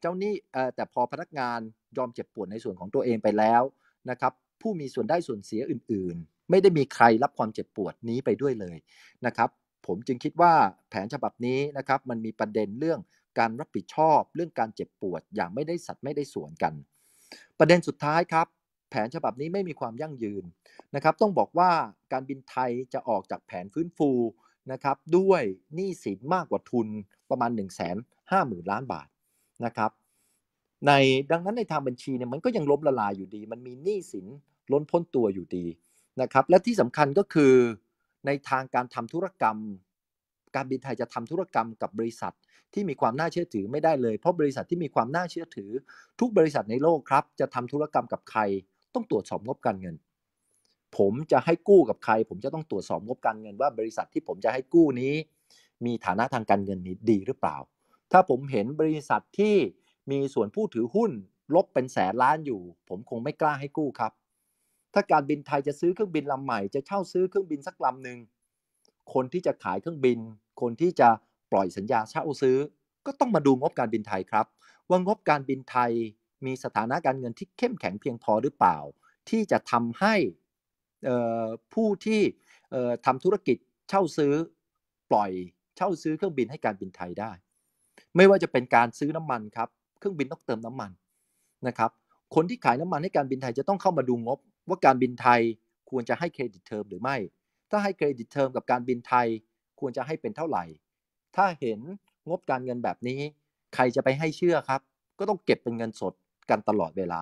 เจ้านี้แต่พอพนักงานยอมเจ็บปวดในส่วนของตัวเองไปแล้วนะครับผู้มีส่วนได้ส่วนเสียอื่นไม่ได้มีใครรับความเจ็บปวดนี้ไปด้วยเลยนะครับ ผมจึงคิดว่าแผนฉบับนี้นะครับ มันมีประเด็นเรื่องการรับผิดชอบเรื่องการเจ็บปวดอย่างไม่ได้สัตว์ไม่ได้ส่วนกัน ประเด็นสุดท้ายครับ แผนฉบับนี้ไม่มีความยั่งยืนนะครับต้องบอกว่าการบินไทยจะออกจากแผนฟื้นฟูนะครับด้วยหนี้สินมากกว่าทุนประมาณ1 5 0 0 0 0 ล้านบาทนะครับในดังนั้นในทางบัญชีเนี่ยมันก็ยังล้มละลายอยู่ดี มันมีหนี้สินล้นพ้นตัวอยู่ดีนะครับและที่สำคัญก็คือในทางการทำธุรกรรม การบินไทยจะทำธุรกรรมกับบริษัทที่มีความน่าเชื่อถือไม่ได้เลยเพราะบริษัทที่มีความน่าเชื่อถือ ทุกบริษัทในโลกครับ จะทำธุรกรรมกับใครต้องตรวจสอบงบการเงิน ผมจะให้กู้กับใคร ผมจะต้องตรวจสอบงบการเงิน ว่าบริษัทที่ผมจะให้กู้นี้ มีฐานะทางการเงินนี้ดีหรือเปล่า ถ้าผมเห็นบริษัทที่มีส่วนผู้ถือหุ้นลบเป็นแสนล้านอยู่ ผมคงไม่กล้าให้กู้ครับถ้าการบินไทยจะซื้อเครื่องบินลำใหม่จะเช่าซื้อเครื่องบินสักลำหนึ่งคนที่จะขายเครื่องบิน คนที่จะปล่อยสัญญาเช่าซื้อ ก็ต้องมาดูงบการบินไทยครับว่างบการบินไทยมีสถานะการเงินที่เข้มแข็งเพียงพอหรือเปล่า ที่จะทำให้ผู้ที่ทำธุรกิจเช่าซื้อ ปล่อยเช่าซื้อเครื่องบินให้การบินไทยได้ ไม่ว่าจะเป็นการซื้อน้ำมันครับเครื่องบินต้องเติมน้ำมันนะครับคนที่ขายน้ำมันให้การบินไทยจะต้องเข้ามาดูงบว่าการบินไทยควรจะให้เครดิตเทอมหรือไม่ ถ้าให้เครดิตเทอมกับการบินไทยควรจะให้เป็นเท่าไหร่ ถ้าเห็นงบการเงินแบบนี้ ใครจะไปให้เชื่อครับ ก็ต้องเก็บเป็นเงินสดกันตลอดเวลา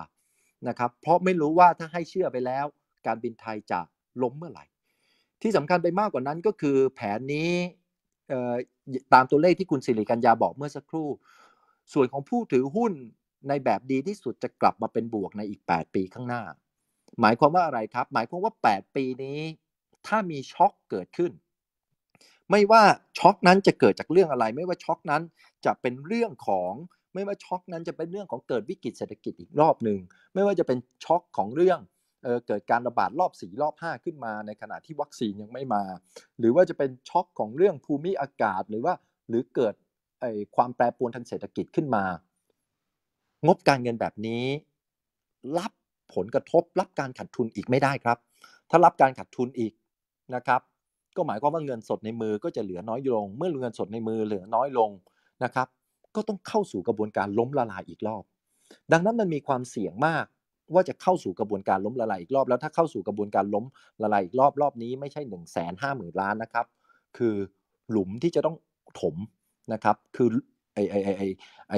นะครับ เพราะไม่รู้ว่าถ้าให้เชื่อไปแล้วการบินไทยจะล้มเมื่อไหร่ ที่สำคัญไปมากกว่านั้นก็คือแผนนี้ตามตัวเลขที่คุณสิริกัญญาบอกเมื่อสักครู่ ส่วนของผู้ถือหุ้นในแบบดีที่สุดจะกลับมาเป็นบวกในอีก 8 ปีข้างหน้าหมายความว่าอะไรครับ หมายความว่า 8 ปีนี้ถ้ามีช็อกเกิดขึ้น ไม่ว่าช็อกนั้นจะเกิดจากเรื่องอะไร ไม่ว่าช็อกนั้นจะเป็นเรื่องของไม่ว่าช็อกนั้นจะเป็นเรื่องของเกิดวิกฤตเศรษฐกิจอีกรอบหนึ่งไม่ว่าจะเป็นช็อกของเรื่องเเกิดการระบาดรอบสีรอบ 5 ขึ้นมาในขณะที่วัคซีนยังไม่มา หรือว่าจะเป็นช็อกของเรื่องภูมิอากาศหรือว่า หรือเกิดความแปรปรวนทางเศรษฐกิจขึ้นมา งบการเงินแบบนี้รับผลกระทบรับการขาดทุนอีกไม่ได้ครับ ถ้ารับการขาดทุนอีกนะครับ ก็หมายความว่าเงินสดในมือก็จะเหลือน้อยลง เมื่อเงินสดในมือเหลือน้อยลงนะครับ ก็ต้องเข้าสู่กระบวนการล้มละลายอีกรอบ ดังนั้นมันมีความเสี่ยงมากว่าจะเข้าสู่กระบวนการล้มละลายอีกรอบ แล้วถ้าเข้าสู่กระบวนการล้มละลายอีกรอบรอบนี้ ไม่ใช่1นึ่งแสนห้าหมื่นล้านนะครับคือหลุมที่จะต้องถมนะครับคือไอไอไอไอไอ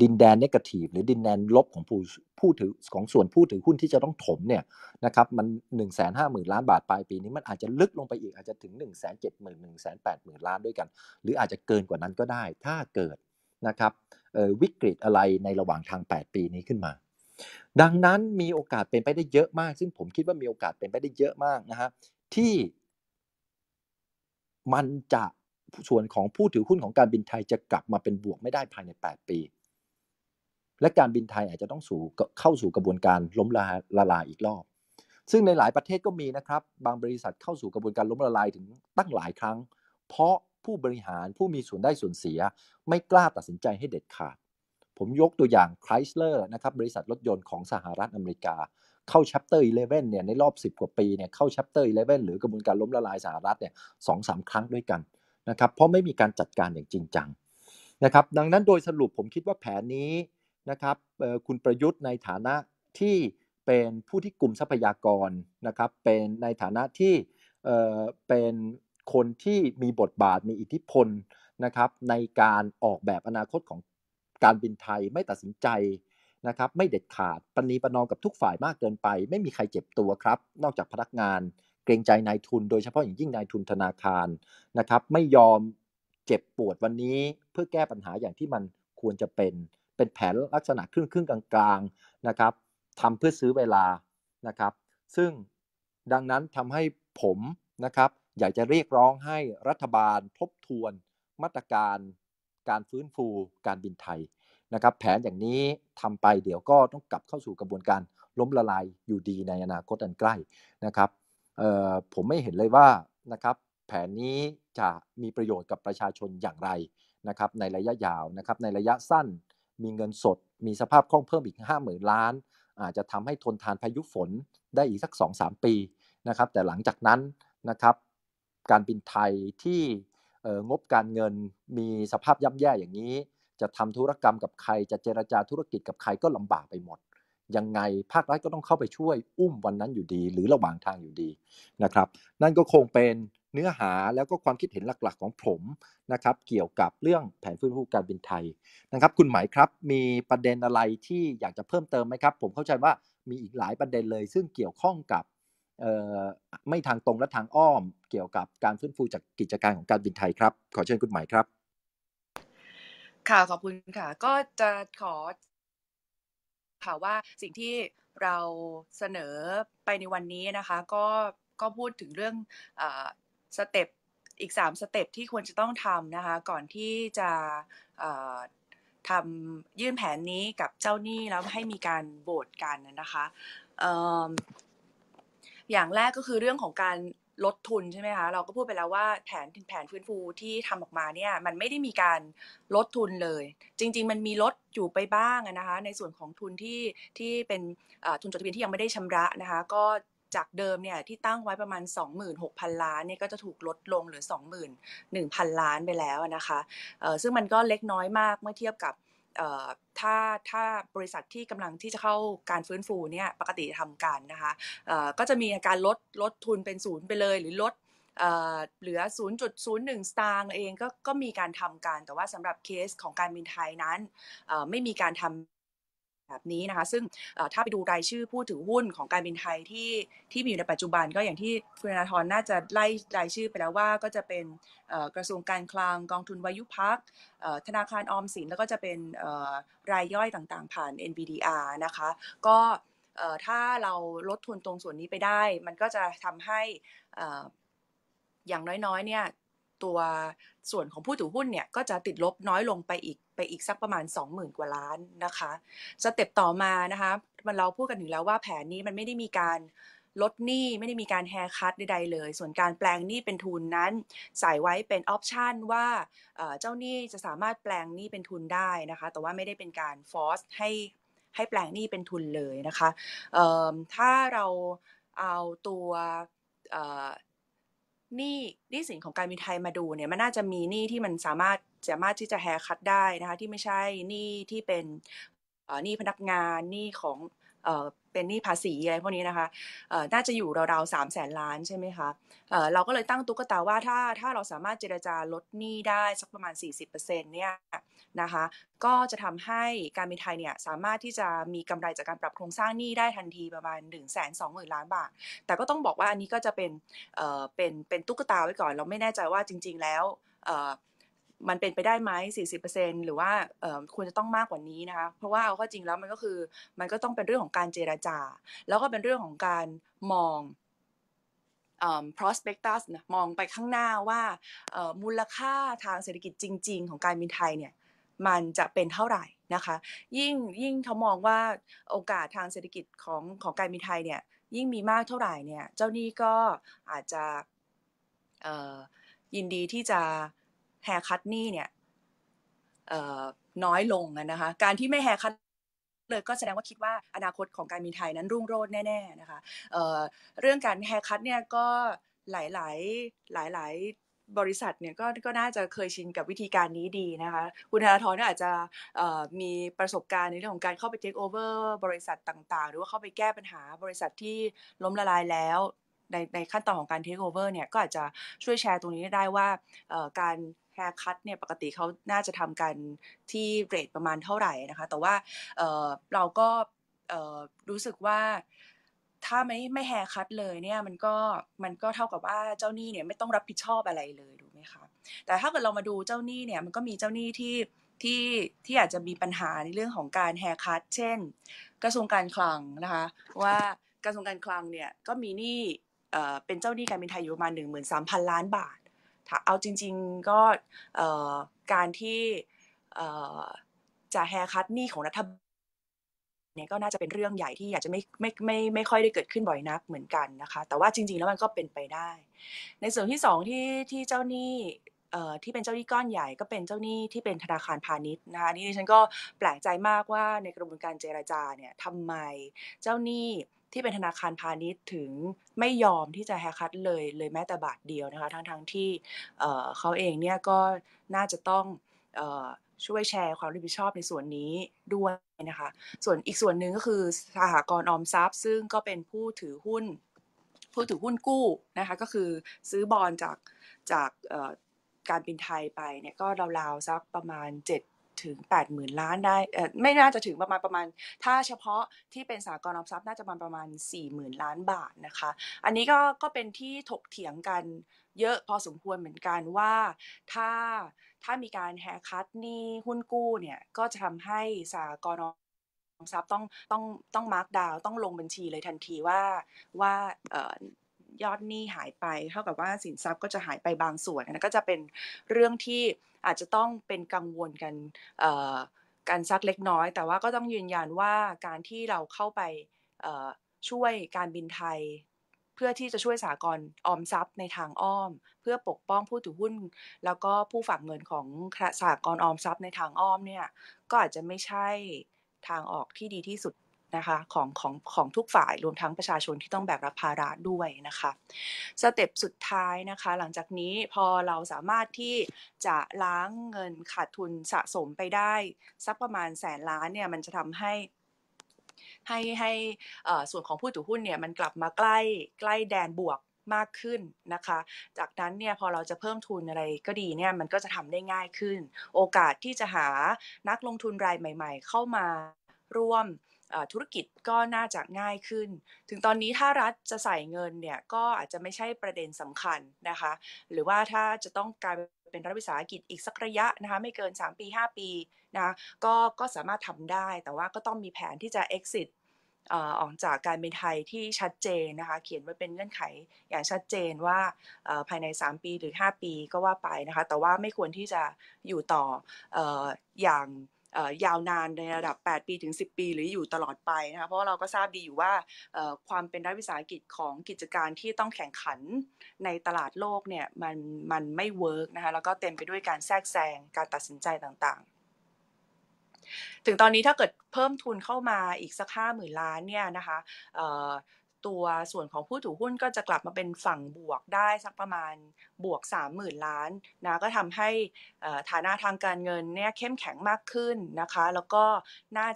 ดินแดนเนกาทีฟหรือดินแดนลบของผู้ผู้ถือของส่วนผู้ถือ หุ้นที่จะต้องถมเนี่ยนะครับมัน1นึ่งแสนห้าหมื่นล้านบาทปลายปีนี้มันอาจจะลึกลงไปอีกอาจจะถึง1นึ่งแสนเจ็ดหมื่นหนึ่งแสนแปดหมื่นล้านด้วยกัน หรืออาจจะเกินกว่านั้นก็ได้ ถ้าเกิดนะครับวิกฤตอะไรในระหว่างทาง 8 ปีนี้ขึ้นมา ดังนั้นมีโอกาสเป็นไปได้เยอะมาก ซึ่งผมคิดว่ามีโอกาสเป็นไปได้เยอะมากนะฮะที่มันจะส่วนของผู้ถือหุ้นของการบินไทยจะกลับมาเป็นบวกไม่ได้ภายใน 8 ปี และการบินไทยอาจจะต้องสู่เข้าสู่กระบวนการล้มละละลายอีกรอบ ซึ่งในหลายประเทศก็มีนะครับ บางบริษัทเข้าสู่กระบวนการล้มละลายถึงตั้งหลายครั้ง เพราะผู้บริหารผู้มีส่วนได้ส่วนเสียไม่กล้าตัดสินใจให้เด็ดขาด ผมยกตัวอย่าง Chrysler นะครับ บริษัทรถยนต์ของสหรัฐอเมริกา เข้า chapter 11เนี่ย ในรอบ10กว่าปี เนี่ย เข้า chapter 11หรือกระบวนการล้มละลายสหรัฐเนี่ยสองสาครั้งด้วยกันนะครับเพราะไม่มีการจัดการอย่างจริงจังนะครับดังนั้นโดยสรุปผมคิดว่าแผนนี้นะครับคุณประยุทธ์ในฐานะที่เป็นผู้ที่กลุ่มทรัพยากรนะครับเป็นในฐานะที่เป็นคนที่มีบทบาทมีอิทธิพลนะครับในการออกแบบอนาคตของการบินไทยไม่ตัดสินใจนะครับไม่เด็ดขาดปณีประนอมกับทุกฝ่ายมากเกินไป ไม่มีใครเจ็บตัวครับนอกจากพนักงานเกรงใจนายทุนโดยเฉพาะอย่างยิ่งนายทุนธนาคารนะครับ ไม่ยอมเจ็บปวดวันนี้เพื่อแก้ปัญหาอย่างที่มันควรจะเป็น เป็นแผนลักษณะครึ่งครึ่งกลาง ๆนะครับทำเพื่อซื้อเวลานะครับ ซึ่งดังนั้นทำให้ผมนะครับ อยากจะเรียกร้องให้รัฐบาลทบทวนมาตรการการฟื้นฟูการบินไทยนะครับ แผนอย่างนี้ทำไปเดี๋ยวก็ต้องกลับเข้าสู่กระบวนการล้มละลายอยู่ดีในอนาคตอันใกล้นะครับผมไม่เห็นเลยว่านะครับแผนนี้จะมีประโยชน์กับประชาชนอย่างไรนะครับในระยะยาวนะครับในระยะสั้นมีเงินสด มีสภาพคล่องเพิ่มอีก 5 0,000ล้านอาจจะทำให้ทนทานพายุฝนได้อีกสัก 2-3 ปีนะครับแต่หลังจากนั้นนะครับการบินไทยที่งบการเงินมีสภาพย่ำแย่อย่างนี้ จะทำธุรกรรมกับใคร จะเจรจาธุรกิจกับใครก็ลำบากไปหมดยังไงภาครัฐก็ต้องเข้าไปช่วยอุ้มวันนั้นอยู่ดี หรือระหว่างทางอยู่ดีนะครับ นั่นก็คงเป็นเนื้อหาแล้วก็ความคิดเห็นหลักๆของผมนะครับ เกี่ยวกับเรื่องแผนฟื้นฟูการบินไทยนะครับ คุณหมายครับ มีประเด็นอะไรที่อยากจะเพิ่มเติมไหมครับ ผมเข้าใจว่ามีอีกหลายประเด็นเลย ซึ่งเกี่ยวข้องกับไม่ทางตรงและทางอ้อม เกี่ยวกับการฟื้นฟูจากกิจการของการบินไทยครับ ขอเชิญคุณหมายครับ ค่ะขอบคุณค่ะก็จะขอค่ะว่าสิ่งที่เราเสนอไปในวันนี้นะคะ ก็ก็พูดถึงเรื่องสเต็ปอีก 3 สเต็ปที่ควรจะต้องทำนะคะ ก่อนที่จะทำยื่นแผนนี้กับเจ้าหนี้แล้ว ให้มีการโบวตกันนะคะ อย่างแรกก็คือเรื่องของการลดทุนใช่ไหมคะ เราก็พูดไปแล้วว่าแผนถึงแผนฟื้นฟูที่ทำออกมาเนี่ย มันไม่ได้มีการลดทุนเลย จริง ๆมันมีลดอยู่ไปบ้างนะคะ ในส่วนของทุนที่ที่เป็นทุนจดทะเบียนที่ยังไม่ได้ชำระนะคะ ก็จากเดิมเนี่ย ที่ตั้งไว้ประมาณ 26,000 ล้านเนี่ยก็จะถูกลดลงเหลือ 21,000 ล้านไปแล้วนะคะซึ่งมันก็เล็กน้อยมากเมื่อเทียบกับถ้าถ้าบริษัทที่กำลังที่จะเข้าการฟื้นฟูเนี่ยปกติทำการนะคะก็จะมีการลดลดทุนเป็นศูนย์ไปเลยหรือลดเหลือ0.01สตางค์เองก็ก็มีการทำการแต่ว่าสำหรับเคสของการบินไทยนั้นไม่มีการทำแบบนี้นะคะ ซึ่งถ้าไปดูรายชื่อผู้ถือหุ้นของการบินไทยที่ที่มีอยู่ในปัจจุบัน ก็อย่างที่คุณนาทรน่าจะไล่รายชื่อไปแล้วว่าก็จะเป็นกระทรวงการคลังกองทุนวายุพักธนาคารออมสินแล้วก็จะเป็นรายย่อยต่างๆ ผ่าน NBDR นะคะก็ถ้าเราลดทุนตรงส่วนนี้ไปได้ มันก็จะทำให้อย่างน้อยๆเนี่ยตัวส่วนของผู้ถือหุ้นเนี่ยก็จะติดลบน้อยลงไปอีกไปอีกสักประมาณ20,000กว่าล้านนะคะสเต็ปต่อมานะคะมันเราพูดกันถึงแล้วว่าแผนนี้มันไม่ได้มีการลดหนี้ไม่ได้มีการแฮร์คัตใดๆ เลย ส่วนการแปลงหนี้เป็นทุนนั้นใส่ไว้เป็นออปชันว่าเจ้าหนี้จะสามารถแปลงหนี้เป็นทุนได้นะคะ แต่ว่าไม่ได้เป็นการฟอสให้ให้แปลงหนี้เป็นทุนเลยนะคะถ้าเราเอาตัวหนี้หนี้สินของการบินไทยมาดูเนี่ย มันน่าจะมีหนี้ที่มันสามารถสามารถที่จะแฮร์คัดได้นะคะ ที่ไม่ใช่หนี้ที่เป็นหนี้พนักงานหนี้ของเป็นหนี้ภาษีอะไรพวกนี้นะคะน่าจะอยู่ราวๆสามแสนล้านใช่ไหมคะเราก็เลยตั้งตุ๊กตาว่าถ้าถ้าเราสามารถเจรจาลดหนี้ได้สักประมาณ 40%เนี่ยนะคะ ก็จะทำให้การบินไทยเนี่ยสามารถที่จะมีกำไรจากการปรับโครงสร้างหนี้ได้ทันทีประมาณ1นึ0 0 0 0ล้านบาท แต่ก็ต้องบอกว่าอันนี้ก็จะเป็นเป็นเป็นตุ๊กตาไว้ก่อนเราไม่แน่ใจว่าจริงๆ แล้วมันเป็นไปได้ไหม40%หรือว่าควรจะต้องมากกว่านี้นะคะเพราะว่าเอาข้อจริงแล้วมันก็คือมันก็ต้องเป็นเรื่องของการเจราจา แล้วก็เป็นเรื่องของการมอง prospectus มองไปข้างหน้าว่ามูลค่าทางเศรษฐกิจจริง ๆ ของการบินไทยเนี่ยมันจะเป็นเท่าไหร่นะคะ ยิ่งยิ่งเขามองว่าโอกาสทางเศรษฐกิจของของการบินไทยเนี่ยยิ่งมีมากเท่าไหร่เนี่ย เจ้าหนี้ก็อาจจะยินดีที่จะแฮร์คัตนี่เนี่ยน้อยลงนะคะ การที่ไม่แฮร์คัตเลยก็แสดงว่าคิดว่าอนาคตของการมีไทยนั้น รุ่งโรจน์แน่ๆนะคะเเรื่องการแฮร์คัตเนี่ยก็หลายๆหลายๆบริษัทเนี่ยก็ก็น่าจะเคยชินกับวิธีการนี้ดีนะคะ คุณธนาธรอาจจะมีประสบการณ์ในเรื่องของการเข้าไปเทคโอเวอร์บริษัทต่างๆ หรือว่าเข้าไปแก้ปัญหาบริษัทที่ล้มละลายแล้วในในขั้นตอนของการเทคโอเวอร์เนี่ยก็อาจจะช่วยแชร์ตรงนี้ได้ว่าการแฮร์คัตเนี่ยปกติเขาน่าจะทำกันที่เรทประมาณเท่าไหร่นะคะแต่ว่าเเราก็รู้สึกว่าถ้าไม่ไม่แฮร์คัตเลยเนี่ยมันก็มันก็เท่ากับว่าเจ้าหนี้เนี่ยไม่ต้องรับผิดชอบอะไรเลยถูกไหมคะแต่ถ้าเกิดเรามาดูเจ้าหนี้เนี่ยมันก็มีเจ้าหนี้ที่ที่ที่อาจจะมีปัญหาในเรื่องของการแฮร์คัตเช่น กระทรวงการคลังนะคะว่ากระทรวงการคลังเนี่ยก็มีหนี้เป็นเจ้าหนี้การบินไทยอยู่ประมาณ 1 3 0 0 0ล้านบาทเอาจริงๆก็การที่จะแฮคัตหนี้ของรัฐบาลเนี่ยก็น่าจะเป็นเรื่องใหญ่ที่อยากจะไม่ไม่ไม่ไม่ค่อยได้เกิดขึ้นบ่อยนักเหมือนกันนะคะแต่ว่าจริง ๆ แล้วมันก็เป็นไปได้ ในส่วนที่สองที่ที่เจ้าหนี้ที่เป็นเจ้าหนี้ก้อนใหญ่ก็เป็นเจ้าหนี้ที่เป็นธนาคารพาณิชย์นะคะนี่ฉันก็แปลกใจมากว่าในกระบวนการเจรจาเนี่ยทำไมเจ้าหนี้ที่เป็นธนาคารพาณิชย์ถึงไม่ยอมที่จะแฮคัดเลยเลยแม้แต่บาทเดียวนะคะทั้งท้งที่เขาเองเนี่ยก็น่าจะต้องช่วยแชร์ความรับผิดชอบในส่วนนี้ด้วยนะคะส่วนอีกส่วนหนึ่งก็คือสหกรณ์ออมทรัพย์ ซึ่งก็เป็นผู้ถือหุ้นผู้ถือหุ้นกู้นะคะก็คือซื้อบอลจากจากการบินไทยไปเนี่ยก็ราวๆสักประมาณ 7ถึง 8 0,000 ล้านได้เออไม่น่าจะถึงประมาณประมาณ ถ้าเฉพาะที่เป็นสากลออมทรัพย์น่าจะประมาณ 40,000 ล้านบาทนะคะ อันนี้ก็ก็เป็นที่ถกเถียงกันเยอะพอสมควรเหมือนกันว่า ถ้าถ้ามีการแฮคัตนี่หุ้นกู้เนี่ย ก็จะทำให้สากลออมทรัพย์ต้องต้องต้องมาร์กดาวต้องลงบัญชีเลยทันทีว่าว่ายอดหนี้หายไปเท่ากับว่าสินทรัพย์ก็จะหายไปบางส่วนนะก็จะเป็นเรื่องที่อาจจะต้องเป็นกังวลกันกันซักเล็กน้อย แต่ว่าก็ต้องยืนยันว่าการที่เราเข้าไปช่วยการบินไทย เพื่อที่จะช่วยสากลออมทรัพย์ในทางอ้อม เพื่อปกป้องผู้ถือหุ้น แล้วก็ผู้ฝากเงินของสากลออมทรัพย์ในทางอ้อมเนี่ยก็อาจจะไม่ใช่ทางออกที่ดีที่สุดนะคะของของของทุกฝ่ายรวมทั้งประชาชนที่ต้องแบกรับภาระด้วยนะคะสเต็ปสุดท้ายนะคะ หลังจากนี้พอเราสามารถที่จะล้างเงินขาดทุนสะสมไปได้สักประมาณแสนล้านเนี่ยมันจะทำให้ให้ ให้ส่วนของผู้ถือหุ้นเนี่ยมันกลับมาใกล้ใกล้แดนบวกมากขึ้นนะคะ จากนั้นเนี่ยพอเราจะเพิ่มทุนอะไรก็ดีเนี่ยมันก็จะทำได้ง่ายขึ้น โอกาสที่จะหานักลงทุนรายใหม่ๆ เข้ามาร่วมธุรกิจก็น่าจะง่ายขึ้น ถึงตอนนี้ถ้ารัฐจะใส่เงินเนี่ยก็อาจจะไม่ใช่ประเด็นสำคัญนะคะ หรือว่าถ้าจะต้องกลายเป็นรัฐวิสาหกิจอีกสักระยะนะคะไม่เกิน 3 ปี 5 ปีนะก็ก็สามารถทำได้แต่ว่าก็ต้องมีแผนที่จะ exit ออกจากการเป็นไทยที่ชัดเจนนะคะเขียนไว้เป็นเงื่อนไขอย่างชัดเจนว่าภายใน 3 ปีหรือ 5 ปีก็ว่าไปนะคะแต่ว่าไม่ควรที่จะอยู่ต่ออย่างยาวนานในระดับ 8 ปี ถึง 10 ปี หรืออยู่ตลอดไปนะคะ เพราะเราก็ทราบดีอยู่ว่าความเป็นรัฐวิสาหกิจของกิจการที่ต้องแข่งขันในตลาดโลกเนี่ยมันมันไม่เวิร์กนะคะ แล้วก็เต็มไปด้วยการแทรกแซงการตัดสินใจต่างๆ ถึงตอนนี้ถ้าเกิดเพิ่มทุนเข้ามาอีกสักห้าหมื่นล้านเนี่ยนะคะตัวส่วนของผู้ถือหุ้นก็จะกลับมาเป็นฝั่งบวกได้สักประมาณบวก 30,000 ล้านนะก็ทำให้ฐานะทางการเงินเนี่ยเข้มแข็งมากขึ้นนะคะ แล้วก็น่า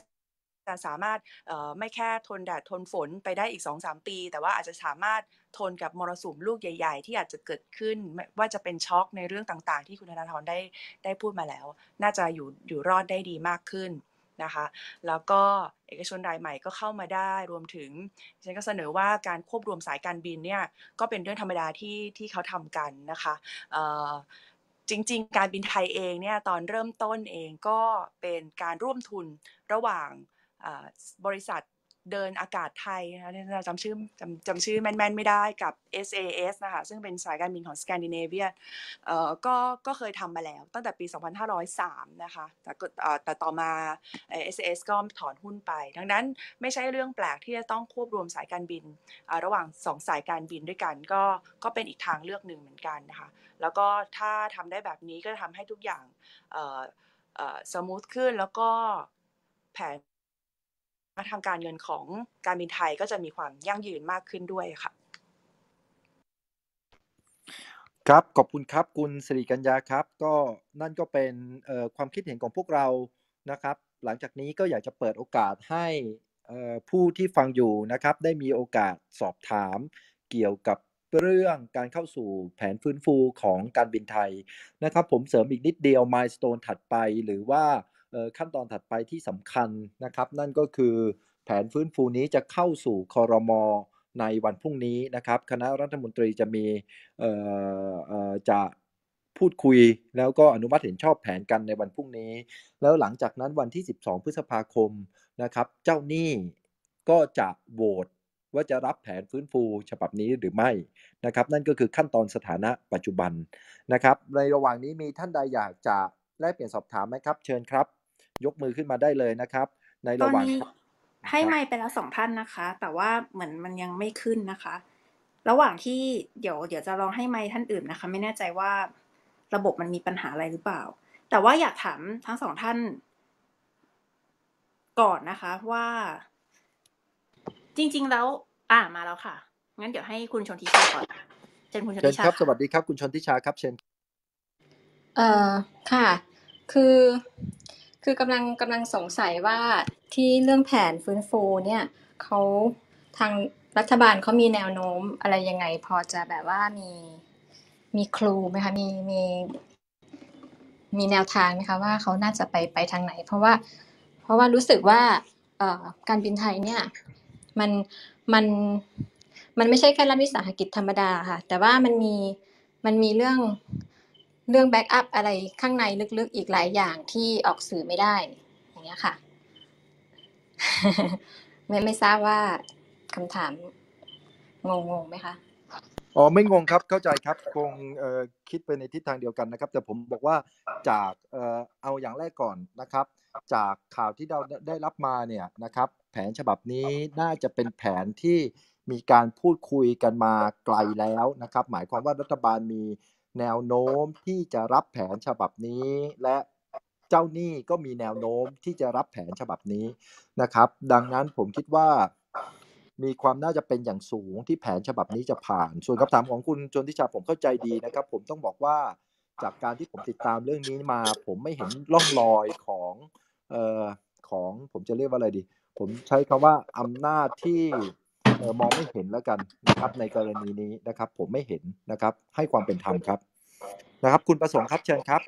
จะสามารถไม่แค่ทนแดดทนฝนไปได้อีก 2-3 ปี แต่ว่าอาจจะสามารถทนกับมรสุมลูกใหญ่ๆที่อาจจะเกิดขึ้นว่าจะเป็นช็อคในเรื่องต่างๆที่คุณธนาธรได้ได้พูดมาแล้ว น่าจะอยู่อยู่รอดได้ดีมากขึ้นนะคะแล้วก็เอกชนรายใหม่ก็เข้ามาได้รวมถึงฉันก็เสนอว่าการควบรวมสายการบินเนี่ย ก็เป็นเรื่องธรรมดาที่ที่เขาทำกันนะคะจริงๆการบินไทยเองเนี่ย ตอนเริ่มต้นเองก็เป็นการร่วมทุนระหว่างบริษัทเดินอากาศไทยนะคะจำชื่อจำจำชื่อแม่นๆไม่ได้กับ SAS นะคะซึ่งเป็นสายการบินของสแกนดิเนเวียเอ่อก็ก็เคยทำมาแล้วตั้งแต่ปี 2503 นะคะแต่แต่ต่อมา SAS ก็ถอนหุ้นไป ดังนั้นไม่ใช่เรื่องแปลกที่จะต้องควบรวมสายการบินระหว่าง 2 สายการบินด้วยกัน ก็ก็เป็นอีกทางเลือกหนึ่งเหมือนกันนะคะ แล้วก็ถ้าทำได้แบบนี้ก็ทำให้ทุกอย่างสมูทขึ้นแล้วก็แผนทางการเงินของการบินไทยก็จะมีความยั่งยืนมากขึ้นด้วยค่ะ ครับ ขอบคุณครับคุณสิริกัญญาครับ ก็นั่นก็เป็นความคิดเห็นของพวกเรานะครับ หลังจากนี้ก็อยากจะเปิดโอกาสให้ผู้ที่ฟังอยู่นะครับ ได้มีโอกาสสอบถาม เกี่ยวกับเรื่องการเข้าสู่แผนฟื้นฟูของการบินไทยนะครับผมเสริมอีกนิดเดียวมายสเตนถัดไปหรือว่าขั้นตอนถัดไปที่สำคัญนะครับนั่นก็คือแผนฟื้นฟูนี้จะเข้าสู่คอรมอในวันพรุ่งนี้นะครับคณะรัฐมนตรีจะมีจะพูดคุย แล้วก็อนุมัติเห็นชอบแผนกันในวันพรุ่งนี้ แล้วหลังจากนั้นวันที่ 12 พฤษภาคมนะครับเจ้าหนี้ก็จะโหวตว่าจะรับแผนฟื้นฟูฉบับนี้หรือไม่นะครับนั่นก็คือขั้นตอนสถานะปัจจุบันนะครับในระหว่างนี้มีท่านใดอยากจะแลกเปลี่ยนสอบถามไหมครับเชิญครับยกมือขึ้นมาได้เลยนะครับ ในระหว่างให้ไมค์ไปแล้วสองท่านนะคะ แต่ว่าเหมือนมันยังไม่ขึ้นนะคะ ระหว่างที่เดี๋ยวเดี๋ยวจะลองให้ไมค์ท่านอื่นนะคะ ไม่แน่ใจว่าระบบมันมีปัญหาอะไรหรือเปล่า แต่ว่าอยากถามทั้งสองท่าน ก่อนนะคะ ว่า จริง ๆ แล้ว อ่ามาแล้วค่ะงั้นเดี๋ยวให้คุณชนทิชาก่อนเชิญคุณชนทิชาครับสวัสดีครับ คุณชนทิชาครับ เชิญเอ่อค่ะ คือคือกำลังกำลังสงสัยว่าที่เรื่องแผนฟื้นฟูเนี่ยเขาทางรัฐบาลเขามีแนวโน้มอะไรยังไง พอจะแบบว่ามีมีครูไหมคะมีมีมีแนวทางไหมคะ ว่าเขาน่าจะไปไปทางไหน เพราะว่า เพราะว่ารู้สึกว่าการบินไทยเนี่ย มันมันมันไม่ใช่แค่รัฐวิสาหกิจธรรมดาค่ะ แต่ว่ามันมีมันมีเรื่องเรื่องแบ็กอัพอะไรข้างในลึกๆอีกหลายอย่างที่ออกสื่อไม่ได้ อย่างเงี้ยค่ะไม่ไม่ทราบว่าคำถามงงงไหมคะอ๋อไม่งงครับเข้าใจครับ คงคิดไปในทิศทางเดียวกันนะครับแต่ผมบอกว่าจากเอาอย่างแรกก่อนนะครับ จากข่าวที่เราได้รับมาเนี่ยนะครับ แผนฉบับนี้น่าจะเป็นแผนที่มีการพูดคุยกันมาไกลแล้วนะครับ หมายความว่ารัฐบาลมีแนวโน้มที่จะรับแผนฉบับนี้และเจ้าหนี้ก็มีแนวโน้มที่จะรับแผนฉบับนี้นะครับ ดังนั้นผมคิดว่ามีความน่าจะเป็นอย่างสูงที่แผนฉบับนี้จะผ่านส่วนคำถามของคุณชนทิชาผมเข้าใจดีนะครับผมต้องบอกว่าจากการที่ผมติดตามเรื่องนี้มาผมไม่เห็นร่องรอยของเอ่อของผมจะเรียกว่าอะไรดี ผมใช้คำว่าอำนาจที่มองไม่เห็นแล้วกันนะครับในกรณีนี้นะครับ ผมไม่เห็นนะครับ ให้ความเป็นธรรมครับนะครับ คุณประสงค์ครับเชิญครับ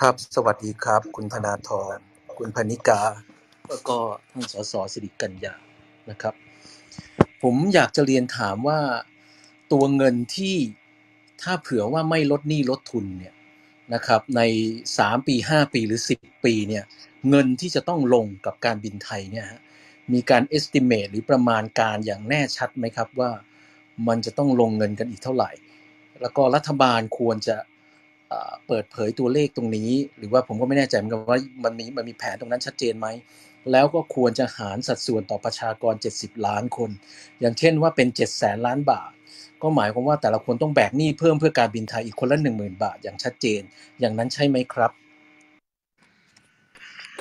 ครับสวัสดีครับ คุณธนาธรคุณพนิกาแล้วก็ท่านสสสิริกัญญานะครับ ผมอยากจะเรียนถามว่าตัวเงินที่ถ้าเผื่อว่าไม่ลดหนี้ลดทุนเนี่ยนะครับ ใน 3 ปี 5 ปีหรือ 10 ปีเนี่ย เงินที่จะต้องลงกับการบินไทยเนี่ยมีการ estimate หรือประมาณการอย่างแน่ชัดไหมครับว่ามันจะต้องลงเงินกันอีกเท่าไหร่ แล้วก็รัฐบาลควรจะเปิดเผยตัวเลขตรงนี้ หรือว่าผมก็ไม่แน่ใจเหมือนกันว่ามันมีมันมีแผนตรงนั้นชัดเจนไหม แล้วก็ควรจะหารสัดส่วนต่อประชากร 70 ล้านคน อย่างเช่นว่าเป็น 7 0 0แสนล้านบาท ก็หมายความว่าแต่ละคนต้องแบกหนี้เพิ่มเพื่อการบินไทยอีกคนละ10,000 บาทอย่างชัดเจนอย่างนั้นใช่ไหมครับ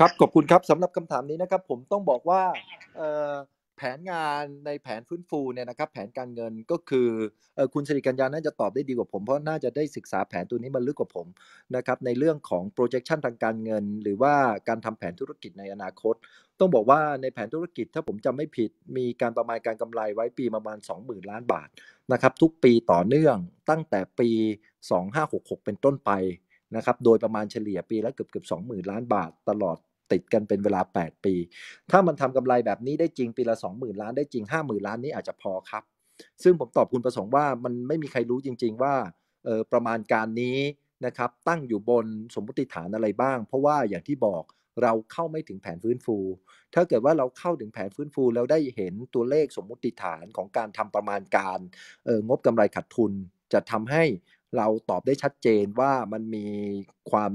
ครับขอบคุณครับสำหรับคำถามนี้นะครับผมต้องบอกว่าแผนงานในแผนฟื้นฟูเนี่ยนะครับแผนการเงินก็คือคุณสิริกัญญาน่าจะตอบได้ดีกว่าผมเพราะน่าจะได้ศึกษาแผนตัวนี้มาลึกกว่าผมนะครับในเรื่องของ projection ทางการเงิน หรือว่าการทำแผนธุรกิจในอนาคต ต้องบอกว่าในแผนธุรกิจถ้าผมจำไม่ผิดมีการประมาณการกำไรไว้ปีประมาณ 20,000 ล้านบาทนะครับทุกปีต่อเนื่องตั้งแต่ปี2566 เป็นต้นไปนะครับโดยประมาณเฉลี่ยปีละเกือบเกือบหมื่นล้านบาท ตลอดติดกันเป็นเวลา 8 ปี ถ้ามันทำกำไรแบบนี้ได้จริงปีละ 20,000 ล้านได้จริง 50,000 ล้านนี้อาจจะพอครับ ซึ่งผมตอบคุณประสงค์ว่า มันไม่มีใครรู้จริงๆ ว่า ประมาณการนี้นะครับตั้งอยู่บนสมมติฐานอะไรบ้าง เพราะว่าอย่างที่บอกเราเข้าไม่ถึงแผนฟื้นฟู ถ้าเกิดว่าเราเข้าถึงแผนฟื้นฟูแล้วได้เห็นตัวเลขสมมติฐานของการทำประมาณการงบกำไรขาดทุน จะทำให้เราตอบได้ชัดเจนว่ามันมีความ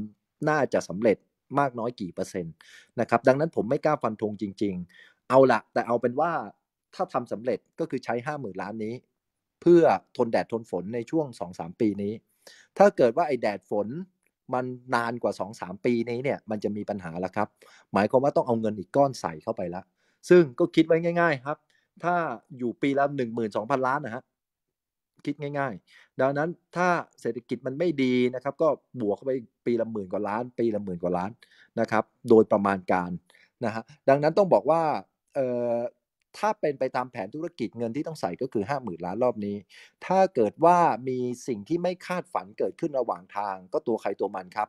น่าจะสำเร็จมากน้อยกี่เปอร์เซ็นต์นะครับดังนั้นผมไม่กล้าฟันธงจริงๆ เอาละแต่เอาเป็นว่าถ้าทำสำเร็จก็คือใช้ห้าหมื่นล้านนี้ เพื่อทนแดดทนฝนในช่วงสสองามปีนี้ ถ้าเกิดว่าไอ้แดดฝนมันนานกว่าสองามปีนี้เนี่ยมันจะมีปัญหาแล้วครับ หมายความว่าต้องเอาเงินอีกก้อนใส่เข้าไปละซึ่งก็คิดไว้ง่าย ๆครับถ้าอยู่ปีละหหนนึ่่งมืสองพันล้านนะฮะคิดง่ายๆ ดังนั้นถ้าเศรษฐกิจมันไม่ดีนะครับก็บวกเข้าไปปีละหมื่นกว่าล้าน ปีละหมื่นกว่าล้านนะครับโดยประมาณการนะฮะดังนั้นต้องบอกว่าถ้าเป็นไปตามแผนธุรกิจเงินที่ต้องใส่ก็คือ 5 0,000ล้านรอบนี้ ถ้าเกิดว่ามีสิ่งที่ไม่คาดฝันเกิดขึ้นระหว่างทาง ก็ตัวใครตัวมันครับ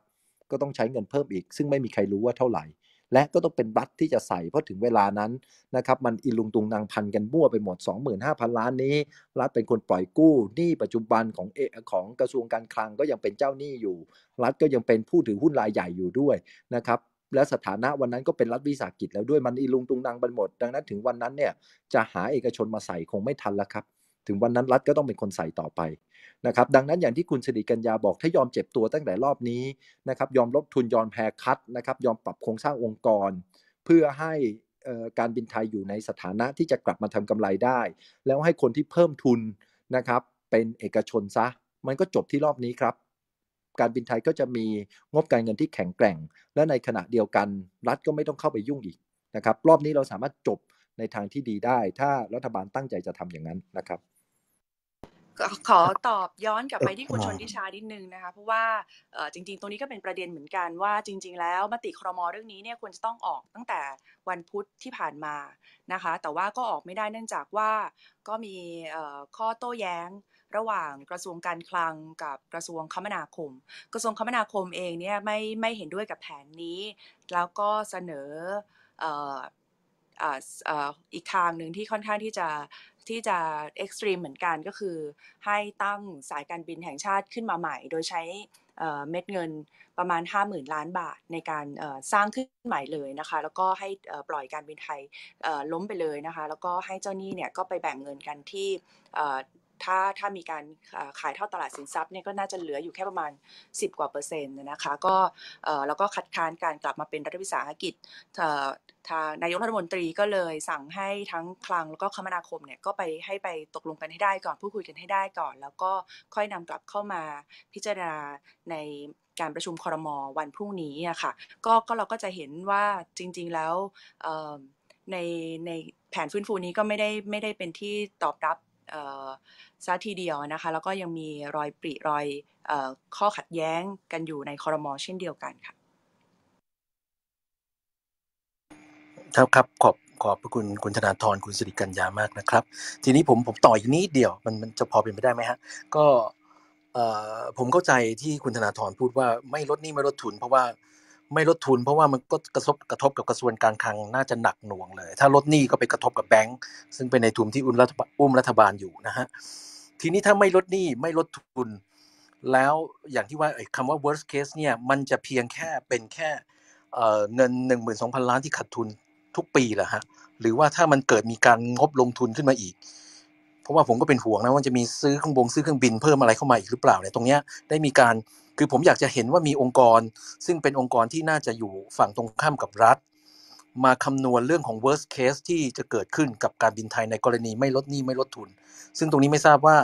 ก็ต้องใช้เงินเพิ่มอีก ซึ่งไม่มีใครรู้ว่าเท่าไหร่และก็ต้องเป็นรัฐที่จะใส่ เพราะถึงเวลานั้นนะครับมันอิลุงตุงนางพันกันมั่วไปหมด 25,000 ล้านนี้ รัฐเป็นคนปล่อยกู้หนี้ปัจจุบันของเอของกระทรวงการคลังก็ยังเป็นเจ้าหนี้อยู่ รัฐก็ยังเป็นผู้ถือหุ้นรายใหญ่อยู่ด้วยนะครับและสถานะวันนั้นก็เป็นรัฐวิสาหกิจแล้วด้วยมันอิลุงตุงนางไปหมดดังนั้นถึงวันนั้นเนี่ยจะหาเอกชนมาใส่คงไม่ทันแล้วครับถึงวันนั้นรัฐก็ต้องเป็นคนใส่ต่อไปนะครับ ดังนั้นอย่างที่คุณสิริกัญญาบอก ถ้ายอมเจ็บตัวตั้งแต่รอบนี้นะครับ ยอมลดทุนยอมแพ้คัดนะครับยอมปรับโครงสร้างองค์กร เพื่อให้การบินไทยอยู่ในสถานะที่จะกลับมาทำกำไรได้ แล้วให้คนที่เพิ่มทุนนะครับ เป็นเอกชนซะ มันก็จบที่รอบนี้ครับ การบินไทยก็จะมีงบการเงินที่แข็งแกร่ง และในขณะเดียวกันรัฐก็ไม่ต้องเข้าไปยุ่งอีกนะครับ รอบนี้เราสามารถจบในทางที่ดีได้ ถ้ารัฐบาลตั้งใจจะทำอย่างนั้นนะครับขอตอบย้อนกลับไปที่คุณชนทิชานิดนึงนะคะเพราะว่าจริงๆตรงนี้ก็เป็นประเด็นเหมือนกันว่า จริง ๆ แล้วมติครมเรื่องนี้เนี่ยควรจะต้องออกตั้งแต่วันพุธที่ผ่านมานะคะแต่ว่าก็ออกไม่ได้เนื่องจากว่าก็มีข้อโต้แย้งระหว่างกระทรวงการคลังกับกระทรวงคมนาคม กระทรวงคมนาคมเองเนี่ยไม่ไม่เห็นด้วยกับแผนนี้ แล้วก็เสนออีกทางหนึ่งที่ค่อนข้างที่จะที่จะเอ็กซ์ตรีมเหมือนกันก็คือให้ตั้งสายการบินแห่งชาติขึ้นมาใหม่ โดยใช้เม็ดเงินประมาณ50,000ล้านบาทในการสร้างขึ้นใหม่เลยนะคะแล้วก็ให้ปล่อยการบินไทยล้มไปเลยนะคะแล้วก็ให้เจ้าหนี้เนี่ยก็ไปแบ่งเงินกันที่ถ้าถ้ามีการขายเท่าตลาดสินทรัพย์เนี่ยก็น่าจะเหลืออยู่แค่ประมาณ 10 กว่าเปอร์เซ็นต์นะคะก็แล้วก็คัดค้านการกลับมาเป็นรัฐวิสาหกิจทางนายกรัฐมนตรีก็เลยสั่งให้ทั้งคลังแล้วก็คมนาคมเนี่ยก็ไปให้ไปตกลงกันให้ได้ก่อนพูดคุยกันให้ได้ก่อน แล้วก็ค่อยนำกลับเข้ามาพิจารณาในการประชุมคอรมอวันพรุ่งนี้อะค่ะก็ก็เราก็จะเห็นว่าจริงๆแล้วในในแผนฟื้นฟูนี้ก็ไม่ได้ไม่ได้เป็นที่ตอบรับซะทีเดียวนะคะแล้วก็ยังมีรอยปริรอยข้อขัดแย้งกันอยู่ในคอรมอเช่นเดียวกันค่ะครับครับขอบขอบพระคุณคุณธนาธรคุณสิริกัญญามากนะครับ ทีนี้ผมผมต่ออีกนิดเดียวมันมันจะพอเป็นไปได้ไหมฮะก็ผมเข้าใจที่คุณธนาธรพูดว่าไม่ลดหนี้ไม่ลดทุน เพราะว่าไม่ลดทุนเพราะว่ามันก็กระทบกระทบกับกระทรวงการคลังน่าจะหนักหน่วงเลย ถ้าลดหนี้ก็ไปกระทบกับแบงก์ซึ่งเป็นในทุนที่อุ้มรัฐอุ้มรัฐบาลอยู่นะฮะทีนี้ถ้าไม่ลดหนี้ไม่ลดทุนแล้วอย่างที่ว่าคำว่า worst case เนี่ยมันจะเพียงแค่เป็นแค่เงิน1 2 0 0 0ล้านที่ขาดทุนทุกปีเหรอฮะ หรือว่าถ้ามันเกิดมีการงบลงทุนขึ้นมาอีก เพราะว่าผมก็เป็นห่วงนะว่าจะมีซื้อเครื่องบงซื้อเครื่องบินเพิ่มอะไรเข้ามาอีกหรือเปล่าเนี่ยตรงเนี้ยได้มีการ คือผมอยากจะเห็นว่ามีองค์กรซึ่งเป็นองค์กรที่น่าจะอยู่ฝั่งตรงข้ามกับรัฐ มาคำนวณเรื่องของ worst case ที่จะเกิดขึ้นกับการบินไทยในกรณีไม่ลดหนี้ไม่ลดทุน ซึ่งตรงนี้ไม่ทราบว่า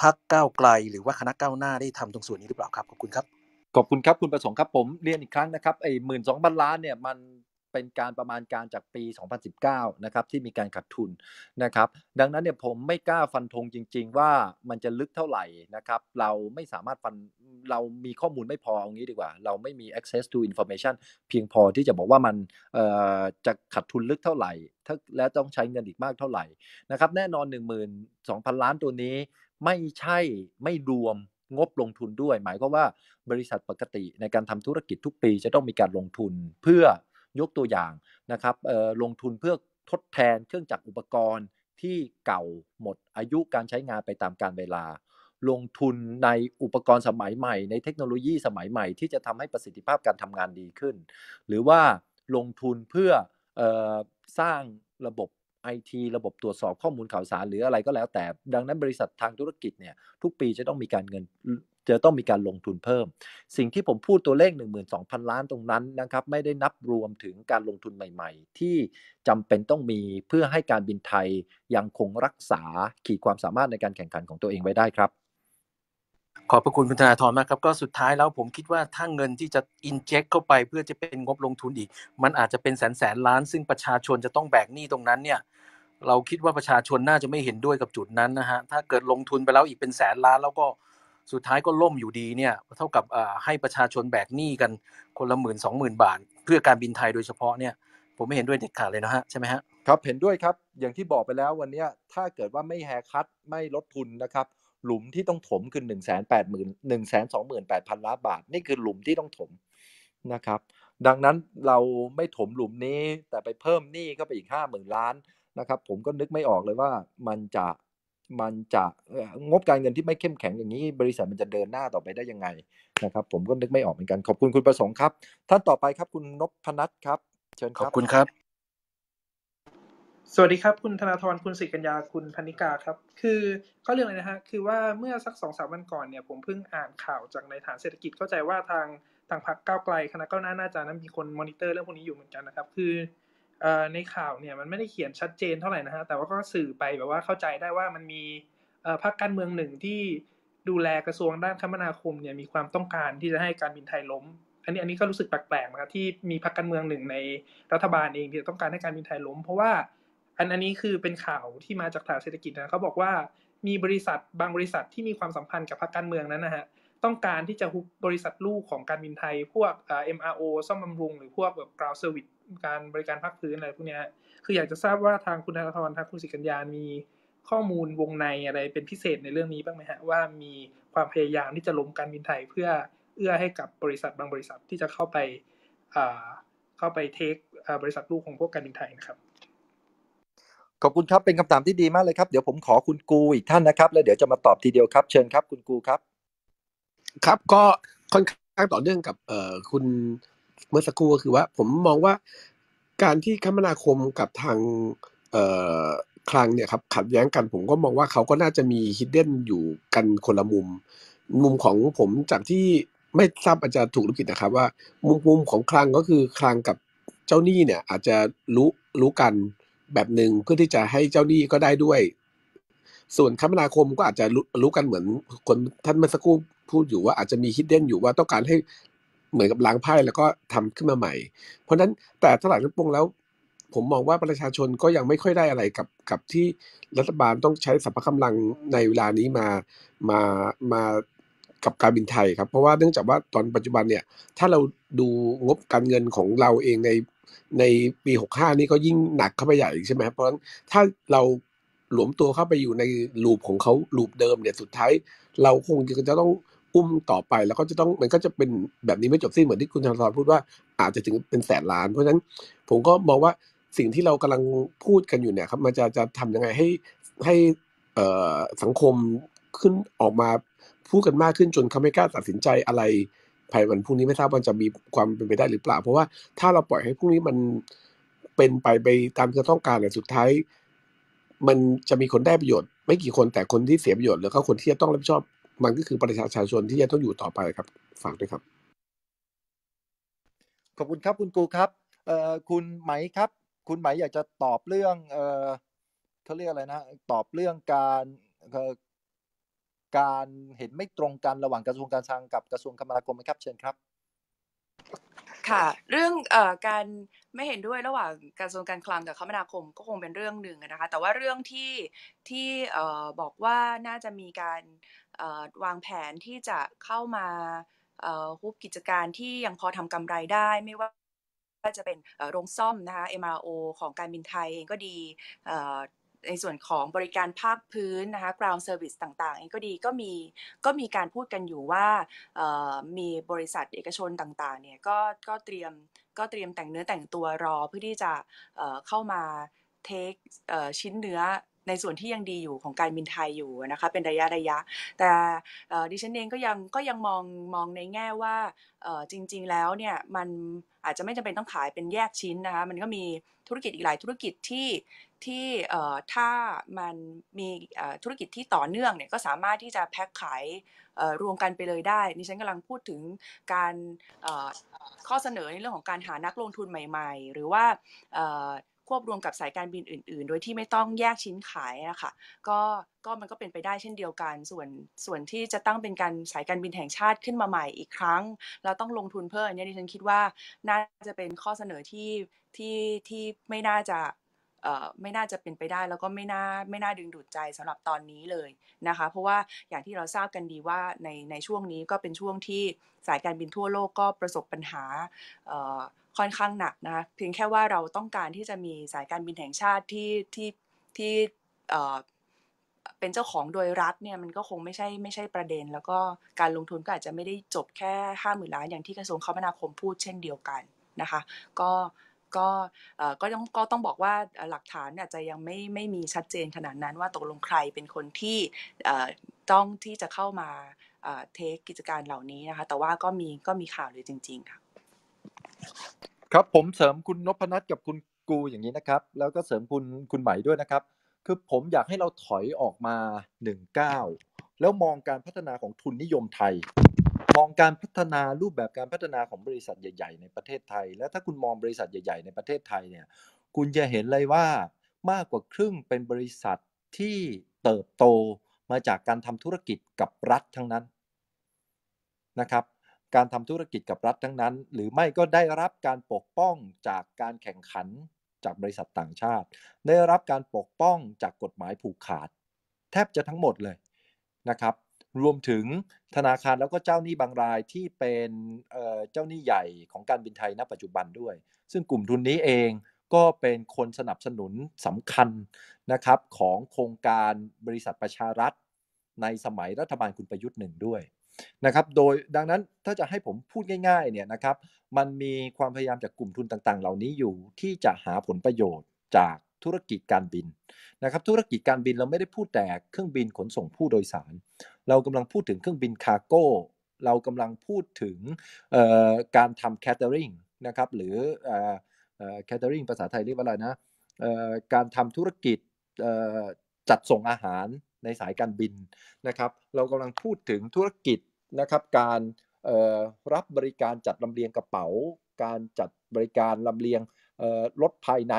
พักก้าวไกลหรือว่าคณะก้าวหน้าได้ทำตรงส่วนนี้หรือเปล่าครับ ขอบคุณครับ ขอบคุณครับ คุณประสงค์ครับ ผมเรียนอีกครั้งนะครับไอ้หมื่นสองพันล้านเนี่ยมันเป็นการประมาณการจากปี 2019 นะครับที่มีการขัดทุนนะครับดังนั้นเนี่ยผมไม่กล้าฟันธงจริงๆ ว่ามันจะลึกเท่าไหร่นะครับเราไม่สามารถฟันเรามีข้อมูลไม่พอเอางี้ดีกว่า เราไม่มี access to information เพียงพอที่จะบอกว่ามันจะขัดทุนลึกเท่าไหร่ถ้าแล้ะต้องใช้เงินอีกมากเท่าไหร่นะครับแน่นอน 12,000 ล้านตัวนี้ไม่ใช่ไม่รวมงบลงทุนด้วย หมายก็ว่าบริษัทปกติในการทำธุรกิจทุกปีจะต้องมีการลงทุนเพื่อยกตัวอย่างนะครับลงทุนเพื่อทดแทนเครื่องจักรอุปกรณ์ที่เก่าหมดอายุการใช้งานไปตามการเวลา ลงทุนในอุปกรณ์สมัยใหม่ ในเทคโนโลยีสมัยใหม่ที่จะทำให้ประสิทธิภาพการทำงานดีขึ้น หรือว่าลงทุนเพื่ออสร้างระบบไอทีระบบตรวจสอบข้อมูลข่าวสารหรืออะไรก็แล้วแต่ ดังนั้นบริษัททางธุรกิจเนี่ยทุกปีจะต้องมีการเงินจะต้องมีการลงทุนเพิ่ม สิ่งที่ผมพูดตัวเลข 12,000 ล้านตรงนั้นนะครับไม่ได้นับรวมถึงการลงทุนใหม่ ๆ ที่จำเป็นต้องมีเพื่อให้การบินไทยยังคงรักษาขีดความสามารถในการแข่งขันของตัวเองไว้ได้ครับ ขอบพระคุณคุณธนาธรมากครับก็สุดท้ายแล้วผมคิดว่าถ้าเงินที่จะอินเจคเข้าไป เพื่อจะเป็นงบลงทุนอีกมันอาจจะเป็นแสนแสนล้าน ซึ่งประชาชนจะต้องแบกหนี้ตรงนั้นเนี่ยเราคิดว่าประชาชนน่าจะไม่เห็นด้วยกับจุดนั้นนะฮะถ้าเกิดลงทุนไปแล้วอีกเป็นแสนล้านแล้วก็สุดท้ายก็ล่มอยู่ดีเนี่ยเท่ากับให้ประชาชนแบกหนี้กันคนละหมื่นสองหมื่นบาท เพื่อการบินไทยโดยเฉพาะเนี่ย ผมไม่เห็นด้วยเด็ดขาดเลยนะฮะใช่ไหมฮะครับเห็นด้วยครับอย่างที่บอกไปแล้ววันนี้ถ้าเกิดว่าไม่แฮคัดไม่ลดทุนนะครับหลุมที่ต้องถมคือหหหนนนนนึึ่่่งงแแแสสสปดมืองหมื่นแปดพันล้านบาท นี่คือหลุมที่ต้องถมนะครับ ดังนั้นเราไม่ถมหลุมนี้แต่ไปเพิ่มหนี้ก็ไปอีกห้าหมื่นล้านนะครับ ผมก็นึกไม่ออกเลยว่ามันจะมันจะงบการเงินที่ไม่เข้มแข็งอย่างนี้บริษัทมันจะเดินหน้าต่อไปได้ยังไงนะครับ ผมก็นึกไม่ออกเหมือนกัน ขอบคุณคุณประสงค์ครับ ท่านต่อไปครับคุณนพพนัทครับ เชิญครับขอบคุณครับ สวัสดีครับ คุณธนาธรคุณศิกัญญาคุณพนิกาครับคือข้อเรื่องเลยนะฮะคือว่าเมื่อสักสองสามวันก่อนเนี่ย ผมเพิ่งอ่านข่าวจากในฐานเศรษฐกิจเข้าใจว่าทางทางพรรคก้าวไกลคณะก้าวหน้าน่าจะนั้นมีคนมอนิเตอร์เรื่องพวกนี้อยู่เหมือนกันนะครับ คือในข่าวเนี่ยมันไม่ได้เขียนชัดเจนเท่าไหร่นะฮะแต่ว่าก็สื่อไปแบบว่าเข้าใจได้ว่ามันมีพรรคการเมืองหนึ่งที่ดูแลกระทรวงด้านคมนาคมเนี่ยมีความต้องการที่จะให้การบินไทยล้ม อันนี้อันนี้ก็รู้สึกแปลกๆนะครับที่มีพรรคการเมืองหนึ่งในรัฐบาลเองที่ต้องการให้การบินไทยล้ม เพราะว่าอันอันนี้คือเป็นข่าวที่มาจากฐานเศรษฐกิจนะเขาบอกว่ามีบริษัทบางบริษัทที่มีความสัมพันธ์กับพรรคการเมืองนั้นนะฮะต้องการที่จะฮุบบริษัทลูกของการบินไทยพวกเออ MRO ซ่อมบำรุงหรือพวกแบบ ground service การบริการพักพื้นอะไรพวกนี้ คืออยากจะทราบว่าทางคุณธนาธรทางคุณสิกัญญามีข้อมูลวงในอะไรเป็นพิเศษในเรื่องนี้บ้างไหมฮะว่ามีความพยายามที่จะล้มการบินไทย เพื่อเอื้อให้กับบริษัทบางบริษัทที่จะเข้าไปเข้าไปเทคบริษัทลูกของพวกการบินไทยนะครับ ขอบคุณครับเป็นคำถามที่ดีมากเลยครับเดี๋ยวผมขอคุณกูอีกท่านนะครับ แล้วเดี๋ยวจะมาตอบทีเดียวครับ เชิญครับ คุณกูครับ ครับก็ค่อนข้างต่อเนื่องกับคุณเมื่อสักครู่ก็คือว่าผมมองว่าการที่คมนาคมกับทางคลังเนี่ยครับขัดแย้งกัน ผมก็มองว่าเขาก็น่าจะมีฮิดเด้นอยู่กันคนละมุม มุมของผมจากที่ไม่ทราบอาจจะถูกหรือผิดนะครับว่ามุมมุมของคลังก็คือคลังกับเจ้าหนี้เนี่ย อาจจะรู้รู้กันแบบหนึ่งเพื่อที่จะให้เจ้าหนี้ก็ได้ด้วย ส่วนคมนาคมก็อาจจะรู้รู้กันเหมือนคนท่านเมื่อสักครู่พูดอยู่ว่าอาจจะมีฮิดเด้นอยู่ว่าต้องการใหเหมือนกับล้างไพ่แล้วก็ทำขึ้นมาใหม่ เพราะนั้นแต่ตลาดลั้งปงแล้วผมมองว่าประชาชนก็ยังไม่ค่อยได้อะไรกับกับที่รัฐบาลต้องใช้สัพพะกำลังในเวลานี้มามามากับการบินไทยครับ เพราะว่าเนื่องจากว่าตอนปัจจุบันเนี่ย ถ้าเราดูงบการเงินของเราเองในในปี 65 นี่ก็ยิ่งหนักเข้าไปใหญ่ใช่ไหมเพราะฉะนั้นถ้าเราหลวมตัวเข้าไปอยู่ในลูปของเขาลูปเดิมเนี่ยสุดท้ายเราคงจะต้องอุ้มต่อไปแล้วก็จะต้องมันก็จะเป็นแบบนี้ไม่จบสิ้นเหมือนที่คุณธนาธรพูดว่า อาจจะถึงเป็นแสนล้าน เพราะฉะนั้น ผมก็มองว่าสิ่งที่เรากำลังพูดกันอยู่เนี่ยครับมันจะจะทำยังไงให้ให้สังคมขึ้นออกมาพูดกันมากขึ้นจนเขาไม่กล้าตัดสินใจอะไรภายวันพรุ่งนี้ไม่ทราบว่าจะมีความเป็นไปได้หรือเปล่า เพราะว่าถ้าเราปล่อยให้พรุ่งนี้มันเป็นไปไปตามที่ต้องการเนี่ยสุดท้าย มันจะมีคนได้ประโยชน์ ไม่กี่คนแต่คนที่เสียประโยชน์หรือก็คนที่จะต้องรับผิดชอบมันก็คือประชาชนที่จะต้องอยู่ต่อไปครับ ฝากด้วยครับ ขอบคุณครับ คุณกูครับ เอ่อ คุณไหมครับ คุณไหมอยากจะตอบเรื่อง เอ่อเขาเรียกอะไรนะ ตอบเรื่องการ การเห็นไม่ตรงกันระหว่างกระทรวงการคลังกับกระทรวงคมนาคมไหมครับ เชิญครับ ค่ะเรื่อง เอ่อ การไม่เห็นด้วยระหว่างกระทรวงการคลังกับคมนาคมก็คงเป็นเรื่องหนึ่งนะคะ แต่ว่าเรื่องที่ ที่ เอ่อ บอกว่าน่าจะมีการวางแผนที่จะเข้ามาฮุบกิจการที่ยังพอทำกำไรได้ไม่ว่าจะเป็นโรงซ่อมนะคะ MRO ของการบินไทยเองก็ดีในส่วนของบริการภาคพื้น นะคะ ground service ต่างๆเองก็ดีก็มีก็มีการพูดกันอยู่ว่ามีบริษัทเอกชนต่างๆเนี่ย ก็ก็เตรียมก็เตรียมแต่งเนื้อแต่งตัวรอเพื่อที่จะเข้ามาเทคชิ้นเนื้อในส่วนที่ยังดีอยู่ของการบินไทยอยู่นะคะ เป็นระยะระยะ แต่ดิฉันเองก็ยังก็ยังมองมองในแง่ว่าจริง ๆแล้วเนี่ยมันอาจจะไม่จำเป็นต้องขายเป็นแยกชิ้นนะคะมันก็มีธุรกิจอีกหลายธุรกิจที่ที่ถ้ามันมีธุรกิจที่ต่อเนื่องเนี่ยก็สามารถที่จะแพ็คขายรวมกันไปเลยได้นี่ฉันกำลังพูดถึงการข้อเสนอในเรื่องของการหานักลงทุนใหม่ๆ หรือว่าควบรวมกับสายการบินอื่น ๆ โดยที่ไม่ต้องแยกชิ้นขายนะคะก็ก็มันก็เป็นไปได้เช่นเดียวกันส่วนส่วนที่จะตั้งเป็นการสายการบินแห่งชาติขึ้นมาใหม่อีกครั้ง เราต้องลงทุนเพิ่มันี่ดิฉันคิดว่าน่าจะเป็นข้อเสนอที่ที่ที่ไม่น่าจะเอ่อไม่น่าจะเป็นไปได้แล้วก็ไม่น่าไม่น่าดึงดูดใจสำหรับตอนนี้เลยนะคะเพราะว่าอย่างที่เราทราบกันดีว่าในในช่วงนี้ก็เป็นช่วงที่สายการบินทั่วโลกก็ประสบปัญหาเอ่อค่อนข้างหนักนะคะเพียงแค่ว่าเราต้องการที่จะมีสายการบินแห่งชาติที่ที่ที่เป็นเจ้าของโดยรัฐเนี่ยมันก็คงไม่ใช่ไม่ใช่ประเด็น แล้วก็การลงทุนก็อาจจะไม่ได้จบแค่ห้าหมื่นล้านอย่างที่กระทรวงคมนาคมพูดเช่นเดียวกันนะคะก็ก็ก็ต้องก็ต้องบอกว่าหลักฐานอาจจะยังไม่ไม่มีชัดเจนขนาดนั้นว่าตกลงใครเป็นคนที่ต้องที่จะเข้ามาเทคกิจการเหล่านี้นะคะแต่ว่าก็มีก็มีข่าวเลยจริงๆค่ะครับผมเสริมคุณนพนัทกับคุณกูอย่างนี้นะครับ แล้วก็เสริมคุณคุณใหม่ด้วยนะครับ คือผมอยากให้เราถอยออกมาหนึ่งเก้าแล้วมองการพัฒนาของทุนนิยมไทย มองการพัฒนารูปแบบการพัฒนาของบริษัทใหญ่ ๆในประเทศไทย และถ้าคุณมองบริษัทใหญ่ๆในประเทศไทยเนี่ย คุณจะเห็นเลยว่ามากกว่าครึ่งเป็นบริษัทที่เติบโตมาจากการทำธุรกิจกับรัฐทั้งนั้นนะครับการทำธุรกิจกับรัฐทั้งนั้น หรือไม่ก็ได้รับการปกป้องจากการแข่งขันจากบริษัทต่างชาติ ได้รับการปกป้องจากกฎหมายผูกขาด แทบจะทั้งหมดเลยนะครับรวมถึงธนาคารแล้วก็เจ้าหนี้บางรายที่เป็นเจ้าหนี้ใหญ่ของการบินไทยณปัจจุบันด้วย ซึ่งกลุ่มทุนนี้เองก็เป็นคนสนับสนุนสำคัญนะครับของโครงการบริษัทประชารัฐ ในสมัยรัฐบาลคุณประยุทธ์หนึ่งด้วยนะครับโดยดังนั้นถ้าจะให้ผมพูดง่ายๆเนี่ยนะครับมันมีความพยายามจากกลุ่มทุนต่างๆ เหล่านี้อยู่ที่จะหาผลประโยชน์จากธุรกิจการบินนะครับธุรกิจการบินเราไม่ได้พูดแต่เครื่องบินขนส่งผู้โดยสาร เรากำลังพูดถึงเครื่องบินคาร์โก้เรากำลังพูดถึงการทำแคตเตอริงนะครับหรือแคตเตอริงภาษาไทยเรียกว่าอะไรนะการทำธุรกิจจัดส่งอาหารในสายการบินนะครับเรากำลังพูดถึงธุรกิจนะครับการรับบริการจัดลำเลียงกระเป๋า การจัดบริการลำเลียงรถภายใน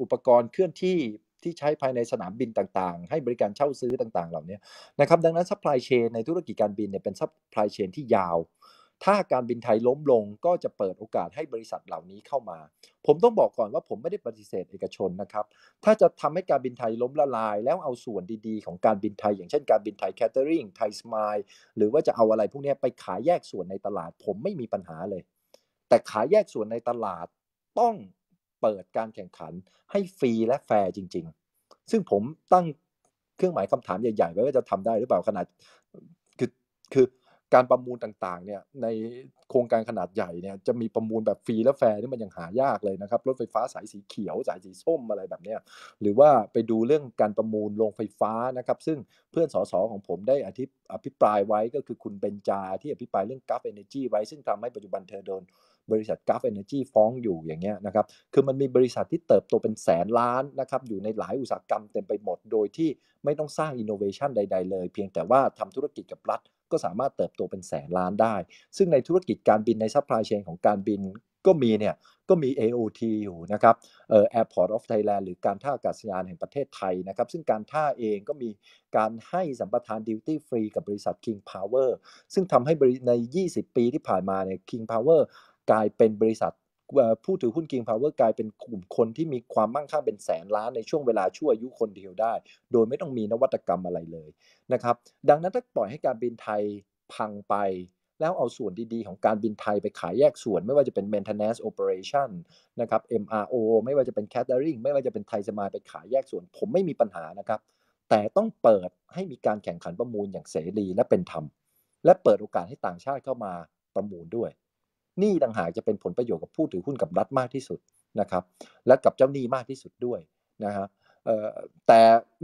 อุปกรณ์เคลื่อนที่ที่ใช้ภายในสนามบินต่างๆ ให้บริการเช่าซื้อต่าง ๆเหล่านี้นะครับดังนั้นซัพพลายเชนในธุรกิจการบินเนี่ยเป็นซัพพลายเชนที่ยาวถ้าการบินไทยล้มลงก็จะเปิดโอกาสให้บริษัทเหล่านี้เข้ามา ผมต้องบอกก่อนว่าผมไม่ได้ปฏิเสธเอกชนนะครับ ถ้าจะทำให้การบินไทยล้มละลาย แล้วเอาส่วนดีๆของการบินไทยอย่างเช่นการบินไทยแคทเตอริงไทยสมายหรือว่าจะเอาอะไรพวกนี้ไปขายแยกส่วนในตลาด ผมไม่มีปัญหาเลย แต่ขายแยกส่วนในตลาดต้องเปิดการแข่งขันให้ฟรีและแฟร์จริง ๆ ซึ่งผมตั้งเครื่องหมายคำถามใหญ่ๆไว้ว่าจะทำได้หรือเปล่าขนาดคือคือการประมูลต่างๆเนี่ยในโครงการขนาดใหญ่เนี่ยจะมีประมูลแบบฟรีและแฟร์นี่มันยังหายากเลยนะครับ รถไฟฟ้าสายสีเขียว สายสีส้มอะไรแบบเนี้ยหรือว่าไปดูเรื่องการประมูลโรงไฟฟ้านะครับซึ่งเพื่อนสสของผมได้อธิอภิปรายไว้ก็คือคุณเบนจา ที่อภิปรายเรื่องกัฟเอเนจีไว้ซึ่งทำให้ปัจจุบันเธอโดนบริษัทกัฟเอเนจีฟ้องอยู่อย่างเงี้ยนะครับคือมันมีบริษัทที่เติบโตเป็นแสนล้านนะครับอยู่ในหลายอุตสาหกรรมเต็มไปหมดโดยที่ไม่ต้องสร้างอินโนเวชันใดๆเลยเพียงแต่ว่าทำธุรกิจกับรัฐก็สามารถเติบโตเป็นแสนล้านได้ ซึ่งในธุรกิจการบินในซัพพลายเชนของการบินก็มีเนี่ยก็มี AOT อยู่นะครับ เอ่อ Airport of Thailand หรือการท่าอากาศยานแห่งประเทศไทยนะครับ ซึ่งการท่าเองก็มีการให้สัมปทานดิวตี้ฟรีกับบริษัท King Power ซึ่งทำให้ใน 20 ปีที่ผ่านมาเนี่ย King Power กลายเป็นบริษัทผู้ถือหุ้นกิงพาวเวอร์กลายเป็นกลุ่มคนที่มีความมั่งคั่งเป็นแสนล้านในช่วงเวลาชั่วยุคนเดียวได้ โดยไม่ต้องมีนวัตกรรมอะไรเลยนะครับดังนั้นถ้าปล่อยให้การบินไทยพังไป แล้วเอาส่วนดีๆ ของการบินไทยไปขายแยกส่วน ไม่ว่าจะเป็น maintenance operation นะครับ MRO ไม่ว่าจะเป็น catering ไม่ว่าจะเป็นไทยสมายไปขายแยกส่วน ผมไม่มีปัญหานะครับแต่ต้องเปิดให้มีการแข่งขันประมูลอย่างเสรี และเป็นธรรม และเปิดโอกาสให้ต่างชาติเข้ามาประมูลด้วยนี่ต่างหากจะเป็นผลประโยชน์กับผู้ถือหุ้นกับรัฐมากที่สุดนะครับ และกับเจ้าหนี้มากที่สุดด้วยนะฮะแต่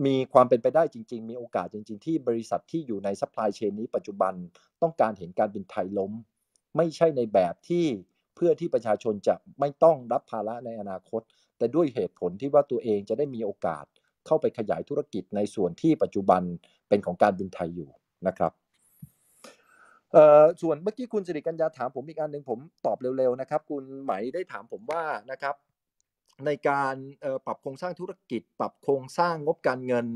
มีความเป็นไปได้จริงๆ มีโอกาสจริงๆที่บริษัทที่อยู่ในซัพพลายเชนนี้ ปัจจุบันต้องการเห็นการบินไทยล้ม ไม่ใช่ในแบบที่เพื่อที่ประชาชนจะไม่ต้องรับภาระในอนาคต แต่ด้วยเหตุผลที่ว่าตัวเองจะได้มีโอกาสเข้าไปขยายธุรกิจในส่วนที่ปัจจุบันเป็นของการบินไทยอยู่นะครับส่วนเมื่อกี้คุณสิริกัญญาถามผมอีกอันหนึ่งผมตอบเร็ว ๆนะครับ คุณไหมได้ถามผมว่านะครับในการปรับโครงสร้างธุรกิจ ปรับโครงสร้างงบการเงิน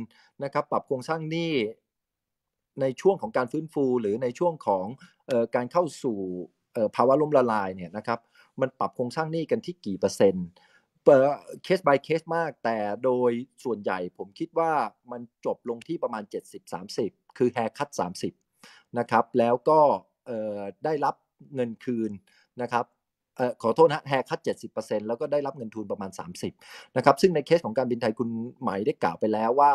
นะครับปรับโครงสร้างหนี้ ในช่วงของการฟื้นฟูหรือในช่วงของการเข้าสู่ภาวะล้มละลายเนี่ยนะครับมันปรับโครงสร้างหนี้กันที่กี่เปอร์เซ็นต์เคส by เคสมาก แต่โดยส่วนใหญ่ผมคิดว่ามันจบลงที่ประมาณ 70-30 คือแฮร์คัต30นะครับแล้วก็ได้รับเงินคืนนะครับขอโทษนะแฮคัด 70%แล้วก็ได้รับเงินทุนประมาณ 30นะครับซึ่งในเคสของการบินไทยคุณใหมได้กล่าวไปแล้วว่า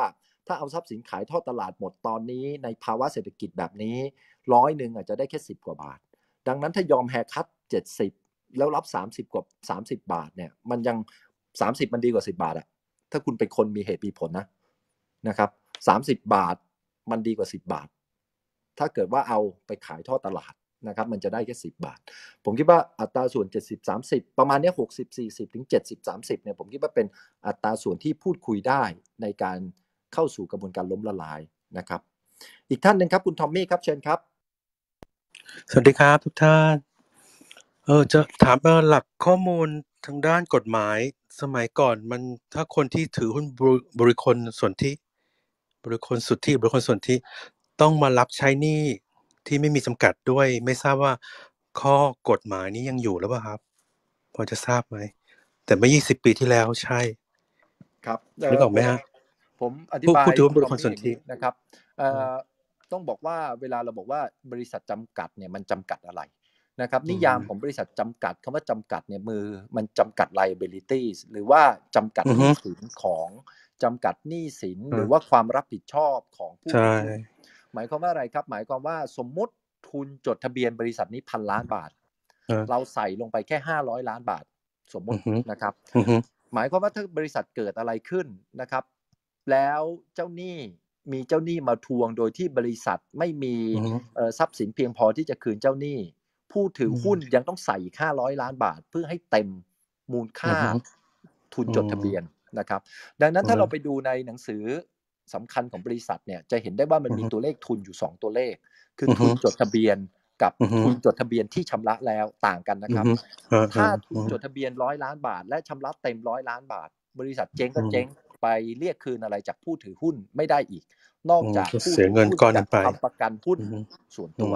ถ้าเอาทรัพย์สินขายทอดตลาดหมดตอนนี้ในภาวะเศรษฐกิจแบบนี้ร้อยหนึ่งอาจจะได้แค่ 10 กว่าบาท ดังนั้นถ้ายอมแฮคัด 70 แล้วรับ 30 กว่า 30 บาทเนี่ยมันยัง 30 มันดีกว่า 10 บาทอะถ้าคุณเป็นคนมีเหตุมีผลนะนะครับ30 บาทมันดีกว่า 10 บาทถ้าเกิดว่าเอาไปขายท่อตลาดนะครับ มันจะได้แค่10 บาท ผมคิดว่าอัตราส่วน 70 30 ประมาณนี้ 60 40ถึง70 30เนี่ยผมคิดว่าเป็นอัตราส่วนที่พูดคุยได้ในการเข้าสู่กระบวนการล้มละลายนะครับ อีกท่านหนึ่งครับ คุณทอมมี่ครับ เชิญครับ สวัสดีครับทุกท่านเออจะถามหลักข้อมูลทางด้านกฎหมายสมัยก่อนมันถ้าคนที่ถือหุ้นบริคนส่วนที่บริคนสุดที่ บริคนส่วนที่ต้องมารับใช้หนี้ที่ไม่มีจำกัดด้วย ไม่ทราบว่าข้อกฎหมายนี้ยังอยู่หรือเปล่าครับพอจะทราบไหมแต่เมื่อ 20 ปีที่แล้วใช่ ครับเนึกออกไหมฮะผมอธิบายผู้ถือาเป็นคนสนธินะครับต้องบอกว่าเวลาเราบอกว่าบริษัทจำกัดเนี่ยมันจำกัดอะไรนะครับ นิยามของบริษัทจำกัดคำว่าจำกัดเนี่ยมือมันจำกัด liabilities หรือว่าจำกัดหนี้สินของจำกัดหนี้สินหรือว่าความรับผิดชอบของผู้หมายความว่าอะไรครับ หมายความว่าสมมติทุนจดทะเบียน บริษัทนี้พันล้านบาทเราใส่ลงไปแค่ห้าร้อยล้านบาท สมมตินะครับหมายความว่าถ้าบริษัทเกิดอะไรขึ้นนะครับ แล้วเจ้าหนี้มีเจ้าหนี้มาทวงโดยที่บริษัทไม่มีทรัพย์สินเพียงพอที่จะคืนเจ้าหนี้ผู้ถือหุ้นยังต้องใส่ค่าร้อยล้านบาท เพื่อให้เต็มมูลค่า ทุนจดทะเบียนนะครับ ดังนั้นถ้าเราไปดูในหนังสือสำคัญของบริษัทเนี่ยจะเห็นได้ว่ามันมีตัวเลขทุนอยู่2ตัวเลขคือทุนจดทะเบียนกับทุนจดทะเบียนที่ชำระแล้วต่างกันนะครับถ้าทุนจดทะเบียนร้อยล้านบาท และชำระเต็มร้อยล้านบาทบริษัทเจ๊งก็เจ๊งไปเรียกคืนอะไรจากผู้ถือหุ้นไม่ได้อีก นอกจากผู้ถือหุ้นจะทำประกันหุ้นส่วนตัว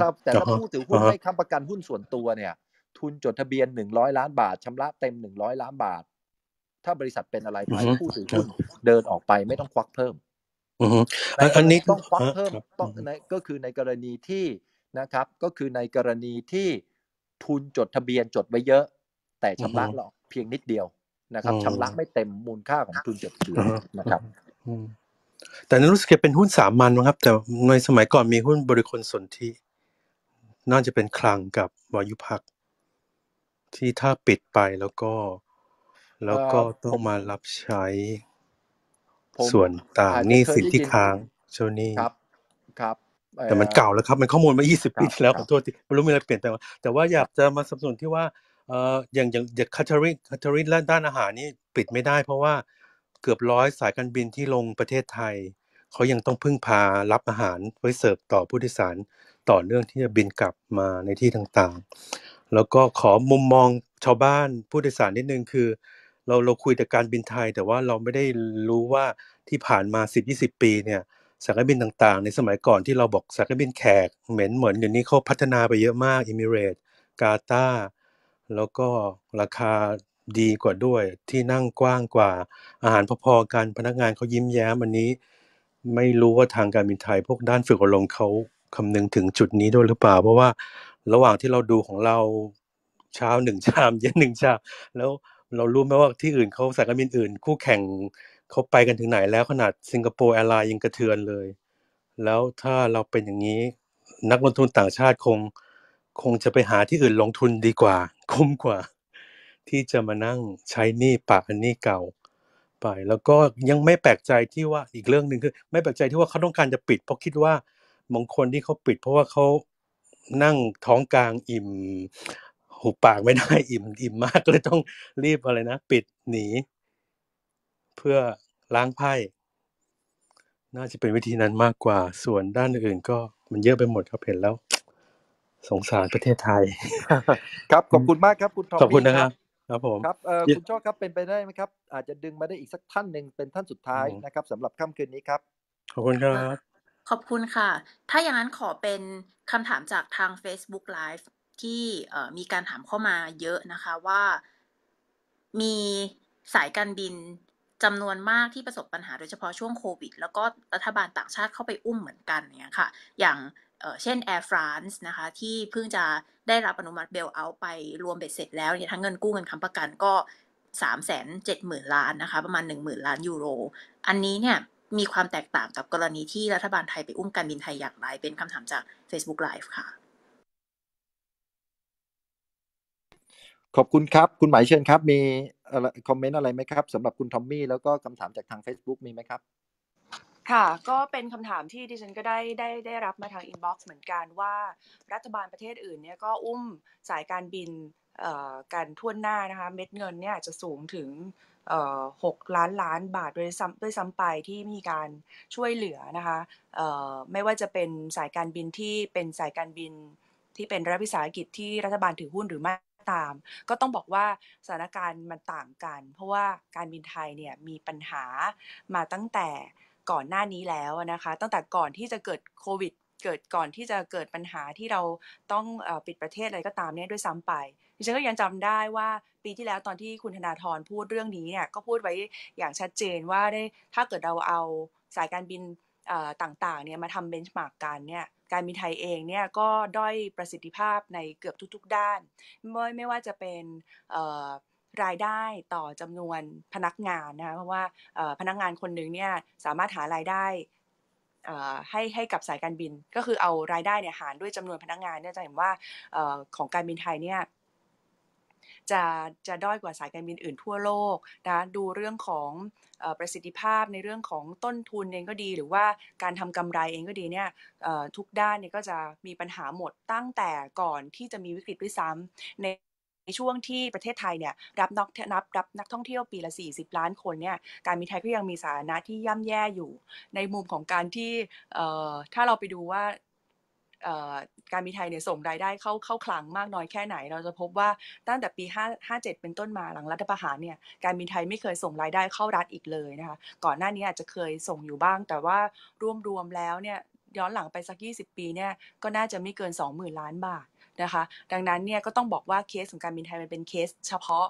ถ้าแต่ถ้าผู้ถือหุ้นไม่ค้ำประกันหุ้นส่วนตัวเนี่ย ทุนจดทะเบียนหนึ่งร้อยล้านบาท ชำระเต็มหนึ่งร้อยล้านบาทถ้าบริษัทเป็นอะไรไปผู้ถือหุ้นเดินออกไปไม่ต้องควักเพิ่มอันนี้ต้องควักเพิ่มต้องก็คือในกรณีที่นะครับ ก็คือในกรณีที่ทุนจดทะเบียนจดไว้เยอะ แต่ชำระหรอกเพียงนิดเดียวนะครับชำระไม่เต็มมูลค่าของทุนจดทะเบียนนะครับแต่นนรู้สึกเป็นหุ้นสามัญนะครับ แต่ในสมัยก่อนมีหุ้นบริคนสนทีน่าจะเป็นคลังกับวายุพักที่ถ้าปิดไปแล้วก็แล้วก็ต้องมารับใช้ส่วนต่างนี่สินที่ค้างเช้นี่ครับครับ แต่มันเก่าแล้วครับ มันข้อมูลมา20ปีแล้วขอโทษทีไม่รู้มีอะไรเปลี่ยนแต่ แต่ว่าอยากจะมาสับสนที่ว่าเอออย่างอย่างอย่างคาทาริคาทาริและด้านอาหารนี่ปิดไม่ได้ เพราะว่าเกือบร้อยสายการบินที่ลงประเทศไทยเขายังต้องพึ่งพารับอาหารไว้เสิร์ฟต่อผู้โดยสารต่อเนื่องที่จะบินกลับมาในที่ต่าง ๆ แล้วก็ขอมุมมองชาวบ้านผู้โดยสารนิดนึงคือเราเราคุยแต่การบินไทย แต่ว่าเราไม่ได้รู้ว่าที่ผ่านมา 10-20 ปีเนี่ยสายการบินต่างๆ ในสมัยก่อนที่เราบอกสายการบินแขก เหม็นเหมือนเดี๋ยวนี้เขาพัฒนาไปเยอะมากอิมิเรตกาตาแล้วก็ราคาดีกว่าด้วย ที่นั่งกว้างกว่า อาหารพอๆกันพนักงานเขายิ้มแย้มอันนี้ ไม่รู้ว่าทางการบินไทยพวกด้านฝึกอบรมเขาคำนึงถึงจุดนี้ด้วยหรือเปล่า เพราะว่าระหว่างที่เราดูของเราเช้าหนึ่งชามเย็นหนึ่งชามแล้วเรารู้ไหมว่าที่อื่นเขาสายการบินอื่น คู่แข่งเขาไปกันถึงไหนแล้วขนาด สิงคโปร์แอร์ไลน์ยังกระเทือนเลย แล้วถ้าเราเป็นอย่างนี้นักลงทุนต่างชาติคง คงจะไปหาที่อื่นลงทุนดีกว่า คุ้มกว่า ที่จะมานั่งใช้หนี้ปากอันนี้เก่า ไปแล้วก็ยังไม่แปลกใจที่ว่าอีกเรื่องหนึ่งคือ ไม่แปลกใจที่ว่าเขาต้องการจะปิด เพราะคิดว่าบางคนที่เขาปิด เพราะว่าเขานั่งท้องกลางอิ่มหุบปากไม่ได้อิ่มอิ่มมากเลยต้องรีบอะไรนะปิดหนี เพื่อล้างไพ่น่าจะเป็นวิธีนั้นมากกว่าส่วนด้านอื่นก็มันเยอะไปหมดครับเห็นแล้ว สงสารประเทศไทย ครับขอบคุณมากครับคุณทอมขอบคุณนะครับครับ ผมครับคุณช่อครับเป็นไปได้ไหมครับ อาจจะดึงมาได้อีกสักท่านหนึ่งเป็นท่านสุดท้ายนะครับ สำหรับค่ำคืนนี้ครับ ขอบคุณครับขอบคุณค่ะ ถ้าอย่างนั้นขอเป็นคำถามจากทาง Facebook Live ที่มีการถามเข้ามาเยอะนะคะว่ามีสายการบินจำนวนมากที่ประสบปัญหา โดยเฉพาะช่วงโควิดแล้วก็รัฐบาลต่างชาติเข้าไปอุ้มเหมือนกันเนี่ยค่ะอย่างเช่น Air France นะคะที่เพิ่งจะได้รับอนุมัติเบลเอาไปรวมเบ็ดเสร็จแล้วเนี่ยทั้งเงินกู้เงินค้ำประกันก็ 3 7 0 0 0 0ล้านนะคะประมาณ 10,000 ล้านยูโร อันนี้เนี่ยมีความแตกต่างกับกรณีที่รัฐบาลไทยไปอุ้มการบินไทยอย่างไรเป็นคำถามจาก Facebook Live ค่ะขอบคุณครับ คุณหมายเชิญครับ มีคอมเมนต์อะไรไหมครับสำหรับคุณทอมมี่แล้วก็คำถามจากทาง Facebook มีไหมครับ ค่ะก็เป็นคำถามที่ดิฉันก็ได้ได้ได้รับมาทางอินบ็อกซ์เหมือนกันว่ารัฐบาลประเทศอื่นเนี่ยก็อุ้มสายการบินการทว่หน้านะคะเม็ดเงินเนี่ยจะสูงถึงหกล้านล้านบาทด้วยซ้ำด้วยซ้ำไปที่มีการช่วยเหลือนะคะไม่ว่าจะเป็นสายการบินที่เป็นสายการบินที่เป็นรัฐวิสาหกิจที่รัฐบาลถือหุ้นหรือไม่ตามก็ต้องบอกว่าสถานการณ์มันต่างกัน เพราะว่าการบินไทยเนี่ยมีปัญหามาตั้งแต่ก่อนหน้านี้แล้วนะคะ ตั้งแต่ก่อนที่จะเกิดโควิด เกิดก่อนที่จะเกิดปัญหาที่เราต้องปิดประเทศอะไรก็ตามเนี่ยด้วยซ้ำไปดิฉันก็ยังจำได้ว่าปีที่แล้วตอนที่คุณธนาธรพูดเรื่องนี้เนี่ยก็พูดไว้อย่างชัดเจนว่าได้ถ้าเกิดเราเอาสายการบินต่างๆเนี่ยมาทำเบนช์มาร์กกันเนี่ยการบินไทยเองเนี่ยก็ด้อยประสิทธิภาพในเกือบทุก ๆด้าน ไม่ไม่ว่าจะเป็นรายได้ต่อจำนวนพนักงานนะคะเพราะว่าพนักงานคนหนึ่งเนี่ยสามารถหารายได้ให้ให้กับสายการบิน ก็คือเอารายได้เนี่ยหารด้วยจำนวนพนักงานเนี่ยจะเห็นว่าของการบินไทยเนี่ยจะจะด้อยกว่าสายการบินอื่นทั่วโลกนะดูเรื่องของประสิทธิภาพในเรื่องของต้นทุนเองก็ดีหรือว่าการทำกำไรเองก็ดีเนี่ยทุกด้านเนี่ยก็จะมีปัญหาหมดตั้งแต่ก่อนที่จะมีวิกฤตด้วยซ้ำในในช่วงที่ประเทศไทยเนี่ยรับนักนับรับนักท่องเที่ยวปีละ40ล้านคนเนี่ยการบินไทยก็ยังมีสถานะที่ย่ำแย่อยู่ ในมุมของการที่ถ้าเราไปดูว่าการมีไทยเนี่ยส่งรายได้เข้าเข้าคลังมากน้อยแค่ไหนเราจะพบว่าตั้งแต่ปี5 57 เป็นต้นมาหลังรัฐประหารเนี่ยการมีไทยไม่เคยส่งรายได้เข้ารัฐอีกเลยนะคะก่อนหน้านี้อาจจะเคยส่งอยู่บ้าง แต่ว่ารวมๆแล้วเนี่ยย้อนหลังไปสัก 20 ปีเนี่ยก็น่าจะไม่เกิน 20,000 ล้านบาทนะคะดังนั้นเนี่ยก็ต้องบอกว่าเคสของการบินไทยมันเป็นเคส เฉพาะ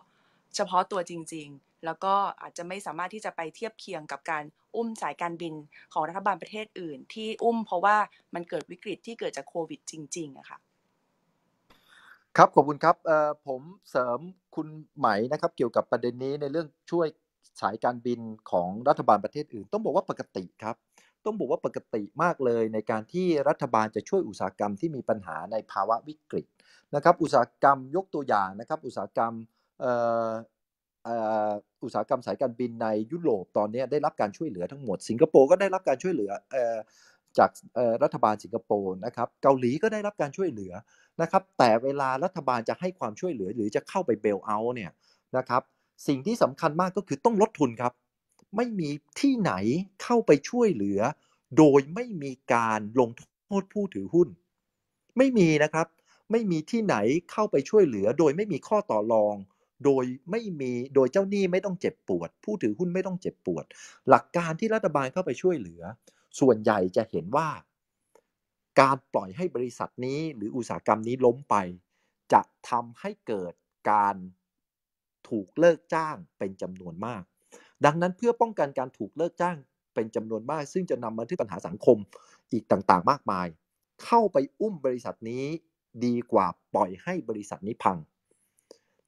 เฉพาะตัวจริง ๆแล้วก็อาจจะไม่สามารถที่จะไปเทียบเคียงกับการอุ้มสายการบินของรัฐบาลประเทศอื่น ที่อุ้มเพราะว่ามันเกิดวิกฤตที่เกิดจากโควิด จริงๆอะค่ะ ครับขอบคุณครับผมเสริมคุณไหมนะครับเกี่ยวกับประเด็นนี้ในเรื่องช่วยสายการบินของรัฐบาลประเทศอื่น ต้องบอกว่าปกติครับ ต้องบอกว่าปกติมากเลย ในการที่รัฐบาลจะช่วยอุตสาหกรรมที่มีปัญหาในภาวะวิกฤตนะครับ อุตสาหกรรมยกตัวอย่างนะครับ อุตสาหกรรมอุตสาหกรรมสายการบินในยุโรปตอนนี้ได้รับการช่วยเหลือทั้งหมดสิงคโปร์ก็ได้รับการช่วยเหลือจากรัฐบาลสิงคโปร์นะครับเกาหลีก็ได้รับการช่วยเหลือนะครับแต่เวลารัฐบาลจะให้ความช่วยเหลือหรือจะเข้าไปเบลเอาเนี่ยนะครับสิ่งที่สำคัญมากก็คือต้องลดทุนครับ ไม่มีที่ไหนเข้าไปช่วยเหลือ โดยไม่มีการลงโทษผู้ถือหุ้น ไม่มีนะครับไม่มีที่ไหนเข้าไปช่วยเหลือโดยไม่มีข้อต่อรองโดยไม่มีโดยเจ้าหนี้ไม่ต้องเจ็บปวด ผู้ถือหุ้นไม่ต้องเจ็บปวด หลักการที่รัฐบาลเข้าไปช่วยเหลือ ส่วนใหญ่จะเห็นว่า การปล่อยให้บริษัทนี้ หรืออุตสาหกรรมนี้ล้มไป จะทำให้เกิดการถูกเลิกจ้างเป็นจำนวนมาก ดังนั้นเพื่อป้องกันการถูกเลิกจ้างเป็นจำนวนมาก ซึ่งจะนำมาที่ปัญหาสังคมอีกต่างๆมากมาย เข้าไปอุ้มบริษัทนี้ดีกว่าปล่อยให้บริษัทนี้พัง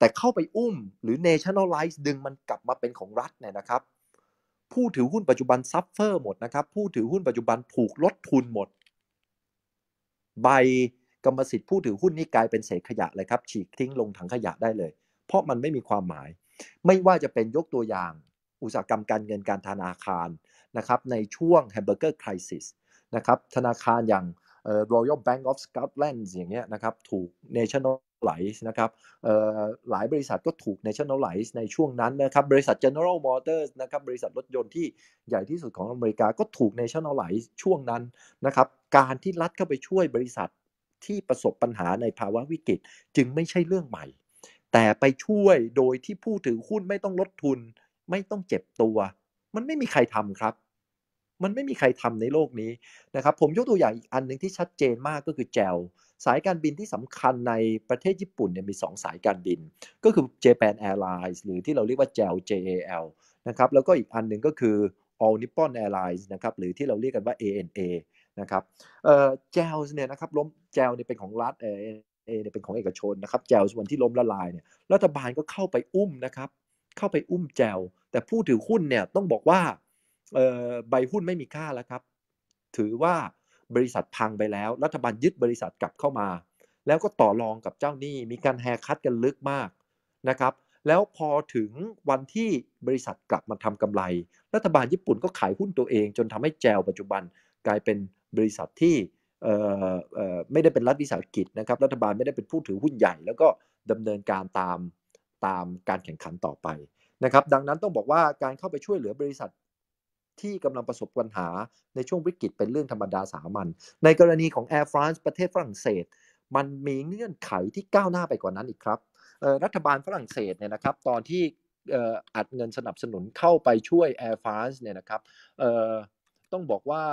แต่เข้าไปอุ้มหรือ nationalize ดึงมันกลับมาเป็นของรัฐเนี่ยนะครับผู้ถือหุ้นปัจจุบันซัฟเฟอร์หมดนะครับผู้ถือหุ้นปัจจุบันถูกลดทุนหมด ใบกรรมสิทธิ์ผู้ถือหุ้นนี่กลายเป็นเศษขยะเลยครับฉีกทิ้งลงถังขยะได้เลย เพราะมันไม่มีความหมายไม่ว่าจะเป็นยกตัวอย่าง อุตสาหกรรมการเงินการธนาคารนะครับในช่วงแฮมเบอร์เกอร์คริสิสนะครับธนาคารอย่าง Royal Bank of Scotland อย่างเงี้ยนะครับถูก national ไหลนะครับหลายบริษัทก็ถูก National ไลซ์ในช่วงนั้นนะครับ บริษัท General Motors นะครับ บริษัทรถยนต์ที่ใหญ่ที่สุดของอเมริกาก็ถูก National ไลซ์ช่วงนั้นนะครับ การที่รัฐเข้าไปช่วยบริษัทที่ประสบปัญหาในภาวะวิกฤตจึงไม่ใช่เรื่องใหม่ แต่ไปช่วยโดยที่ผู้ถือหุ้นไม่ต้องลดทุน ไม่ต้องเจ็บตัว มันไม่มีใครทำครับ มันไม่มีใครทำในโลกนี้นะครับ ผมยกตัวอย่างอีกอันหนึ่งที่ชัดเจนมากก็คือแจลสายการบินที่สำคัญในประเทศญี่ปุ่นเนี่ยมี 2 สายการบิน ก็คือ Japan Airlines หรือที่เราเรียกว่า JAL JAL นะครับแล้วก็อีกอันหนึ่งก็คือ All Nippon Airlines นะครับหรือที่เราเรียกกันว่า ANA นะครับเอ่อ JAL เนี่ยนะครับล้ม JAL เนี่ยเป็นของรัฐเอเอเนี่ยเป็นของเอกชนนะครับ JAL วันที่ล้มละลายเนี่ยรัฐบาลก็เข้าไปอุ้มนะครับ เข้าไปอุ้ม JAL แต่ผู้ถือหุ้นเนี่ยต้องบอกว่าใบหุ้นไม่มีค่าแล้วครับ ถือว่าบริษัทพังไปแล้ว รัฐบาลยึดบริษัทกลับเข้ามา แล้วก็ต่อรองกับเจ้าหนี้มีการแฮคัดกันลึกมากนะครับแล้วพอถึงวันที่บริษัทกลับมาทำกำไร รัฐบาลญี่ปุ่นก็ขายหุ้นตัวเองจนทำให้แจวปัจจุบันกลายเป็นบริษัทที่ไม่ได้เป็นรัฐวิสาหกิจนะครับ รัฐบาลไม่ได้เป็นผู้ถือหุ้นใหญ่ แล้วก็ดำเนินการตามตามการแข่งขันต่อไปนะครับดังนั้นต้องบอกว่าการเข้าไปช่วยเหลือบริษัทที่กำลังประสบปัญหาในช่วงวิกฤตเป็นเรื่องธรรมดาสามัญ ในกรณีของ Air France ประเทศฝรั่งเศสมันมีเงื่อนไขที่ก้าวหน้าไปกว่านั้นอีกครับ รัฐบาลฝรั่งเศสเนี่ยนะครับตอนที่อัดเงินสนับสนุนเข้าไปช่วย Air France เนี่ยนะครับต้องบอกว่า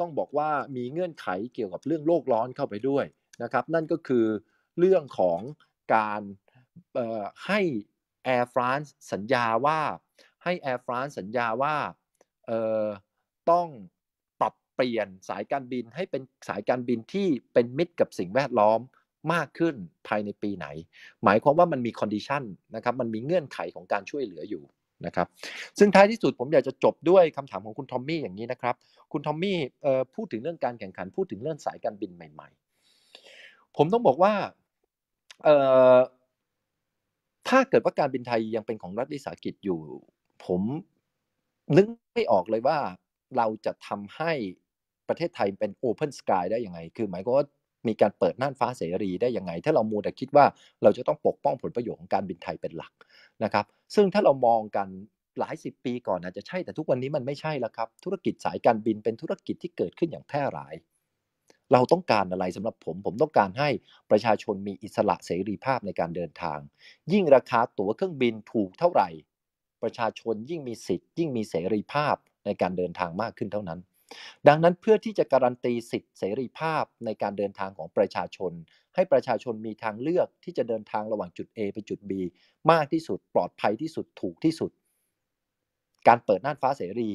ต้องบอกว่ามีเงื่อนไขเกี่ยวกับเรื่องโลกร้อนเข้าไปด้วยนะครับนั่นก็คือเรื่องของการให้ Air France สัญญาว่าให้ Air France สัญญาว่าต้องปรับเปลี่ยนสายการบินให้เป็นสายการบินที่เป็นมิตรกับสิ่งแวดล้อมมากขึ้นภายในปีไหน หมายความว่ามันมีคอนดิชันนะครับมันมีเงื่อนไขของการช่วยเหลืออยู่นะครับซึ่งท้ายที่สุดผมอยากจะจบด้วยคำถามของคุณทอมมี่อย่างนี้นะครับ คุณทอมมี่พูดถึงเรื่องการแข่งขันพูดถึงเรื่องสายการบินใหม่ ๆ ผมต้องบอกว่า ถ้าเกิดว่าการบินไทยยังเป็นของรัฐวิสาหกิจอยู่ ผมนึกไม่ออกเลยว่าเราจะทำให้ประเทศไทยเป็นโอเพนสกายได้ยังไง คือหมายความว่ามีการเปิดน่านฟ้าเสรีได้ยังไง ถ้าเรามูแต่คิดว่าเราจะต้องปกป้องผลประโยชน์ของการบินไทยเป็นหลักนะครับ ซึ่งถ้าเรามองกันหลายสิบปีก่อนอาจจะใช่แต่ทุกวันนี้มันไม่ใช่แล้วครับ ธุรกิจสายการบินเป็นธุรกิจที่เกิดขึ้นอย่างแพร่หลาย เราต้องการอะไรสำหรับผม ผมต้องการให้ประชาชนมีอิสระเสรีภาพในการเดินทาง ยิ่งราคาตั๋วเครื่องบินถูกเท่าไหร่ประชาชนยิ่งมีสิทธิ์ยิ่งมีเสรีภาพในการเดินทางมากขึ้นเท่านั้น ดังนั้นเพื่อที่จะการันตีสิทธิเสรีภาพในการเดินทางของประชาชน ให้ประชาชนมีทางเลือกที่จะเดินทางระหว่างจุด A ไปจุด B มากที่สุดปลอดภัยที่สุดถูกที่สุด การเปิดน่านฟ้าเสรี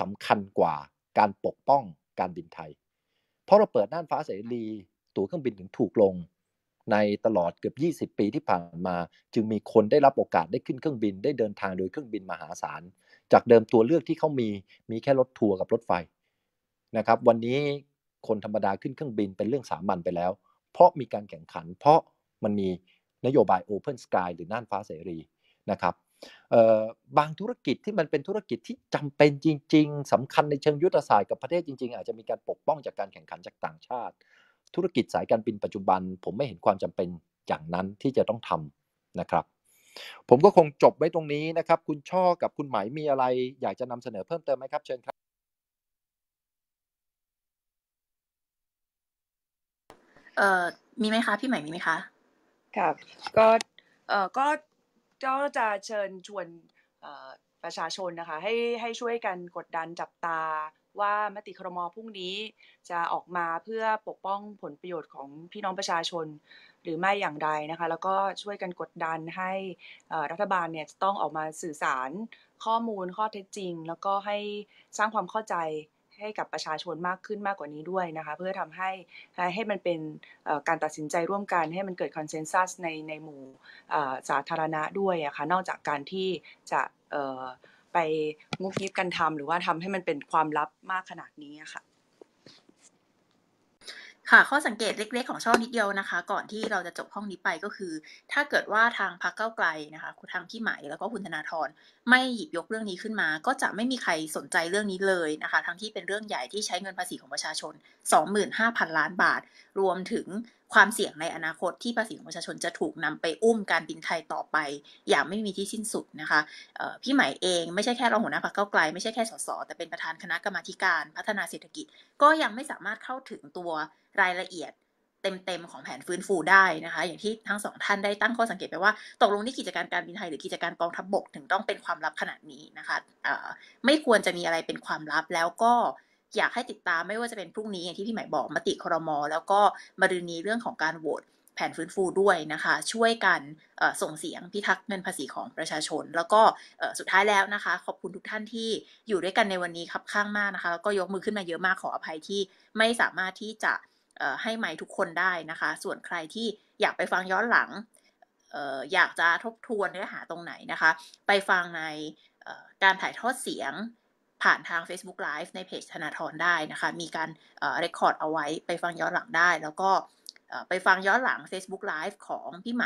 สำคัญกว่าการปกป้องการบินไทย เพราะเราเปิดน่านฟ้าเสรีตั๋วเครื่องบินถึงถูกลงในตลอดเกือบ 20 ปีที่ผ่านมา จึงมีคนได้รับโอกาสได้ขึ้นเครื่องบิน ได้เดินทางโดยเครื่องบินมหาศาลจากเดิมตัวเลือกที่เขามีมีแค่รถทัวร์กับรถไฟนะครับวันนี้คนธรรมดาขึ้นเครื่องบินเป็นเรื่องสามัญไปแล้ว เพราะมีการแข่งขัน เพราะมันมีนโยบาย Open Sky หรือน่านฟ้าเสรีนะครับบางธุรกิจที่มันเป็นธุรกิจที่จำเป็นจริง ๆ สำคัญในเชิงยุทธศาสตร์กับประเทศจริงๆอาจจะมีการปกป้องจากการแข่งขันจากต่างชาติธุรกิจสายการบินปัจจุบัน ผมไม่เห็นความจำเป็นอย่างนั้นที่จะต้องทำนะครับ ผมก็คงจบไว้ตรงนี้นะครับ คุณช่อกับคุณหมายมีอะไรอยากจะนำเสนอเพิ่มเติมไหมครับ เชิญครับเอ่อมีไหมคะ พี่หมายมีไหมคะครับก็เอ่อก็ก็จะเชิญชวนประชาชนนะคะ ให้ให้ช่วยกันกดดันจับตาว่ามติครม พรุ่งนี้จะออกมาเพื่อปกป้องผลประโยชน์ของพี่น้องประชาชนหรือไม่อย่างใดนะคะแล้วก็ช่วยกันกดดันให้รัฐบาลเนี่ยต้องออกมาสื่อสารข้อมูลข้อเท็จจริง แล้วก็ให้สร้างความเข้าใจให้กับประชาชนมากขึ้นมากกว่านี้ด้วยนะคะเพื่อทำให้ให้มันเป็นการตัดสินใจร่วมกันให้มันเกิดคอนเซนแซสในในหมู่สาธารณะด้วยอะคะ่ะนอกจากการที่จะไปมุกยิบกันทำหรือว่าทำให้มันเป็นความลับมากขนาดนี้ค่ะ ค่ะข้อสังเกตเล็กๆของช่องนิดเดียวนะคะ ก่อนที่เราจะจบห้องนี้ไปก็คือ ถ้าเกิดว่าทางพรรคเก้าไกลนะคะ คุณทางพี่หมายแล้วก็คุณธนาธรไม่หยิบยกเรื่องนี้ขึ้นมาก็จะไม่มีใครสนใจเรื่องนี้เลยนะคะ ทั้งที่เป็นเรื่องใหญ่ที่ใช้เงินภาษีของประชาชน 25,000 ล้านบาทรวมถึงความเสี่ยงในอนาคตที่ภาษีของประชาชนจะถูกนำไปอุ้มการบินไทยต่อไป อย่างไม่มีที่สิ้นสุดนะคะพี่ใหม่เองไม่ใช่แค่รองหัวหน้าพรรคเก้าไกลไม่ใช่แค่สสแต่เป็นประธานคณะกรรมาการพัฒนาเศรษฐกิจ ก็ยังไม่สามารถเข้าถึงตัวรายละเอียดเต็มๆของแผนฟื้นฟูได้นะคะ อย่างที่ทั้งสองท่านได้ตั้งข้อสังเกตไปว่าตกลงนี่กิจการการบินไทยหรือกิจการกองทัพบบก ถึงต้องเป็นความลับขนาดนี้นะคะไม่ควรจะมีอะไรเป็นความลับแล้วก็อยากให้ติดตามไม่ว่าจะเป็นพรุ่งนี้อย่างที่พี่หมายบอกมติครมแล้วก็มารืนนี้เรื่องของการโหวตแผนฟื้นฟูด้วยนะคะช่วยกันส่งเสียงพิทักษ์เงินภาษีของประชาชน แล้วก็สุดท้ายแล้วนะคะขอบคุณทุกท่านที่อยู่ด้วยกันในวันนี้ครับข้างมากนะคะแล้วก็ยกมือขึ้นมา เยอะมากขออภัยที่ไม่สามารถที่จะให้ไมยทุกคนได้นะคะ ส่วนใครที่อยากไปฟังย้อนหลังอยากจะทบทวนเนื้อหาตรงไหนนะคะ ไปฟังในการถ่ายทอดเสียงผ่านทาง Facebook Live ในเพจธนาธรได้นะคะ มีการเรคคอร์ดเอาไว้ ไปฟังย้อนหลังได้ แล้วก็ไปฟังย้อนหลัง Facebook Live ของพี่ไหม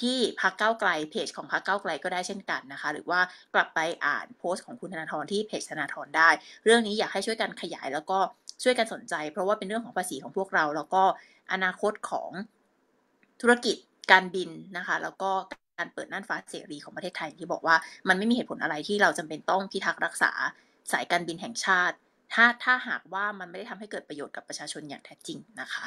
ที่พักเก้าไกล เพจของพักเก้าไกลก็ได้เช่นกันนะคะ หรือว่ากลับไปอ่านโพสต์ของคุณธนาธรที่เพจธนาธรได้ เรื่องนี้อยากให้ช่วยกันขยายแล้วก็ ช่วยกันสนใจ เพราะว่าเป็นเรื่องของภาษีของพวกเรา แล้วก็อนาคตของธุรกิจการบินนะคะ แล้วก็การเปิดน่านฟ้าเสรีของประเทศไทยที่บอกว่ามันไม่มีเหตุผลอะไรที่เราจำเป็นต้องพิทักษ์รักษาสายการบินแห่งชาติ ถ้าถ้าหากว่ามันไม่ได้ทำให้เกิดประโยชน์กับประชาชนอย่างแท้จริงนะคะ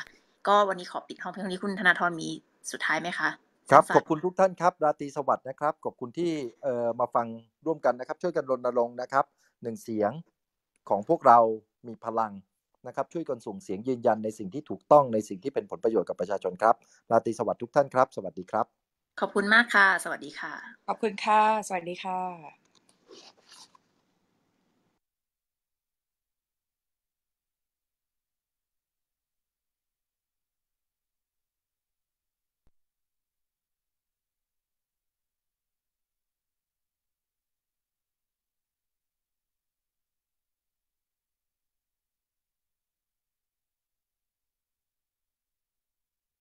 ก็วันนี้ขอปิดห้องเพียงนี้คุณธนาธรมีสุดท้ายไหมคะครับขอบคุณทุกท่านครับ ราตรีสวัสดิ์นะครับขอบคุณที่เอ่อมาฟังร่วมกันนะครับ ช่วยกันรณรงค์นะครับหนึ่งเสียงของพวกเรามีพลังนะครับ ช่วยกันส่งเสียงยืนยันในสิ่งที่ถูกต้องในสิ่งที่เป็นผลประโยชน์กับประชาชนครับ ราตรีสวัสดิ์ทุกท่านครับสวัสดีครับ ขอบคุณมากค่ะสวัสดีค่ะ ขอบคุณค่ะสวัสดีค่ะ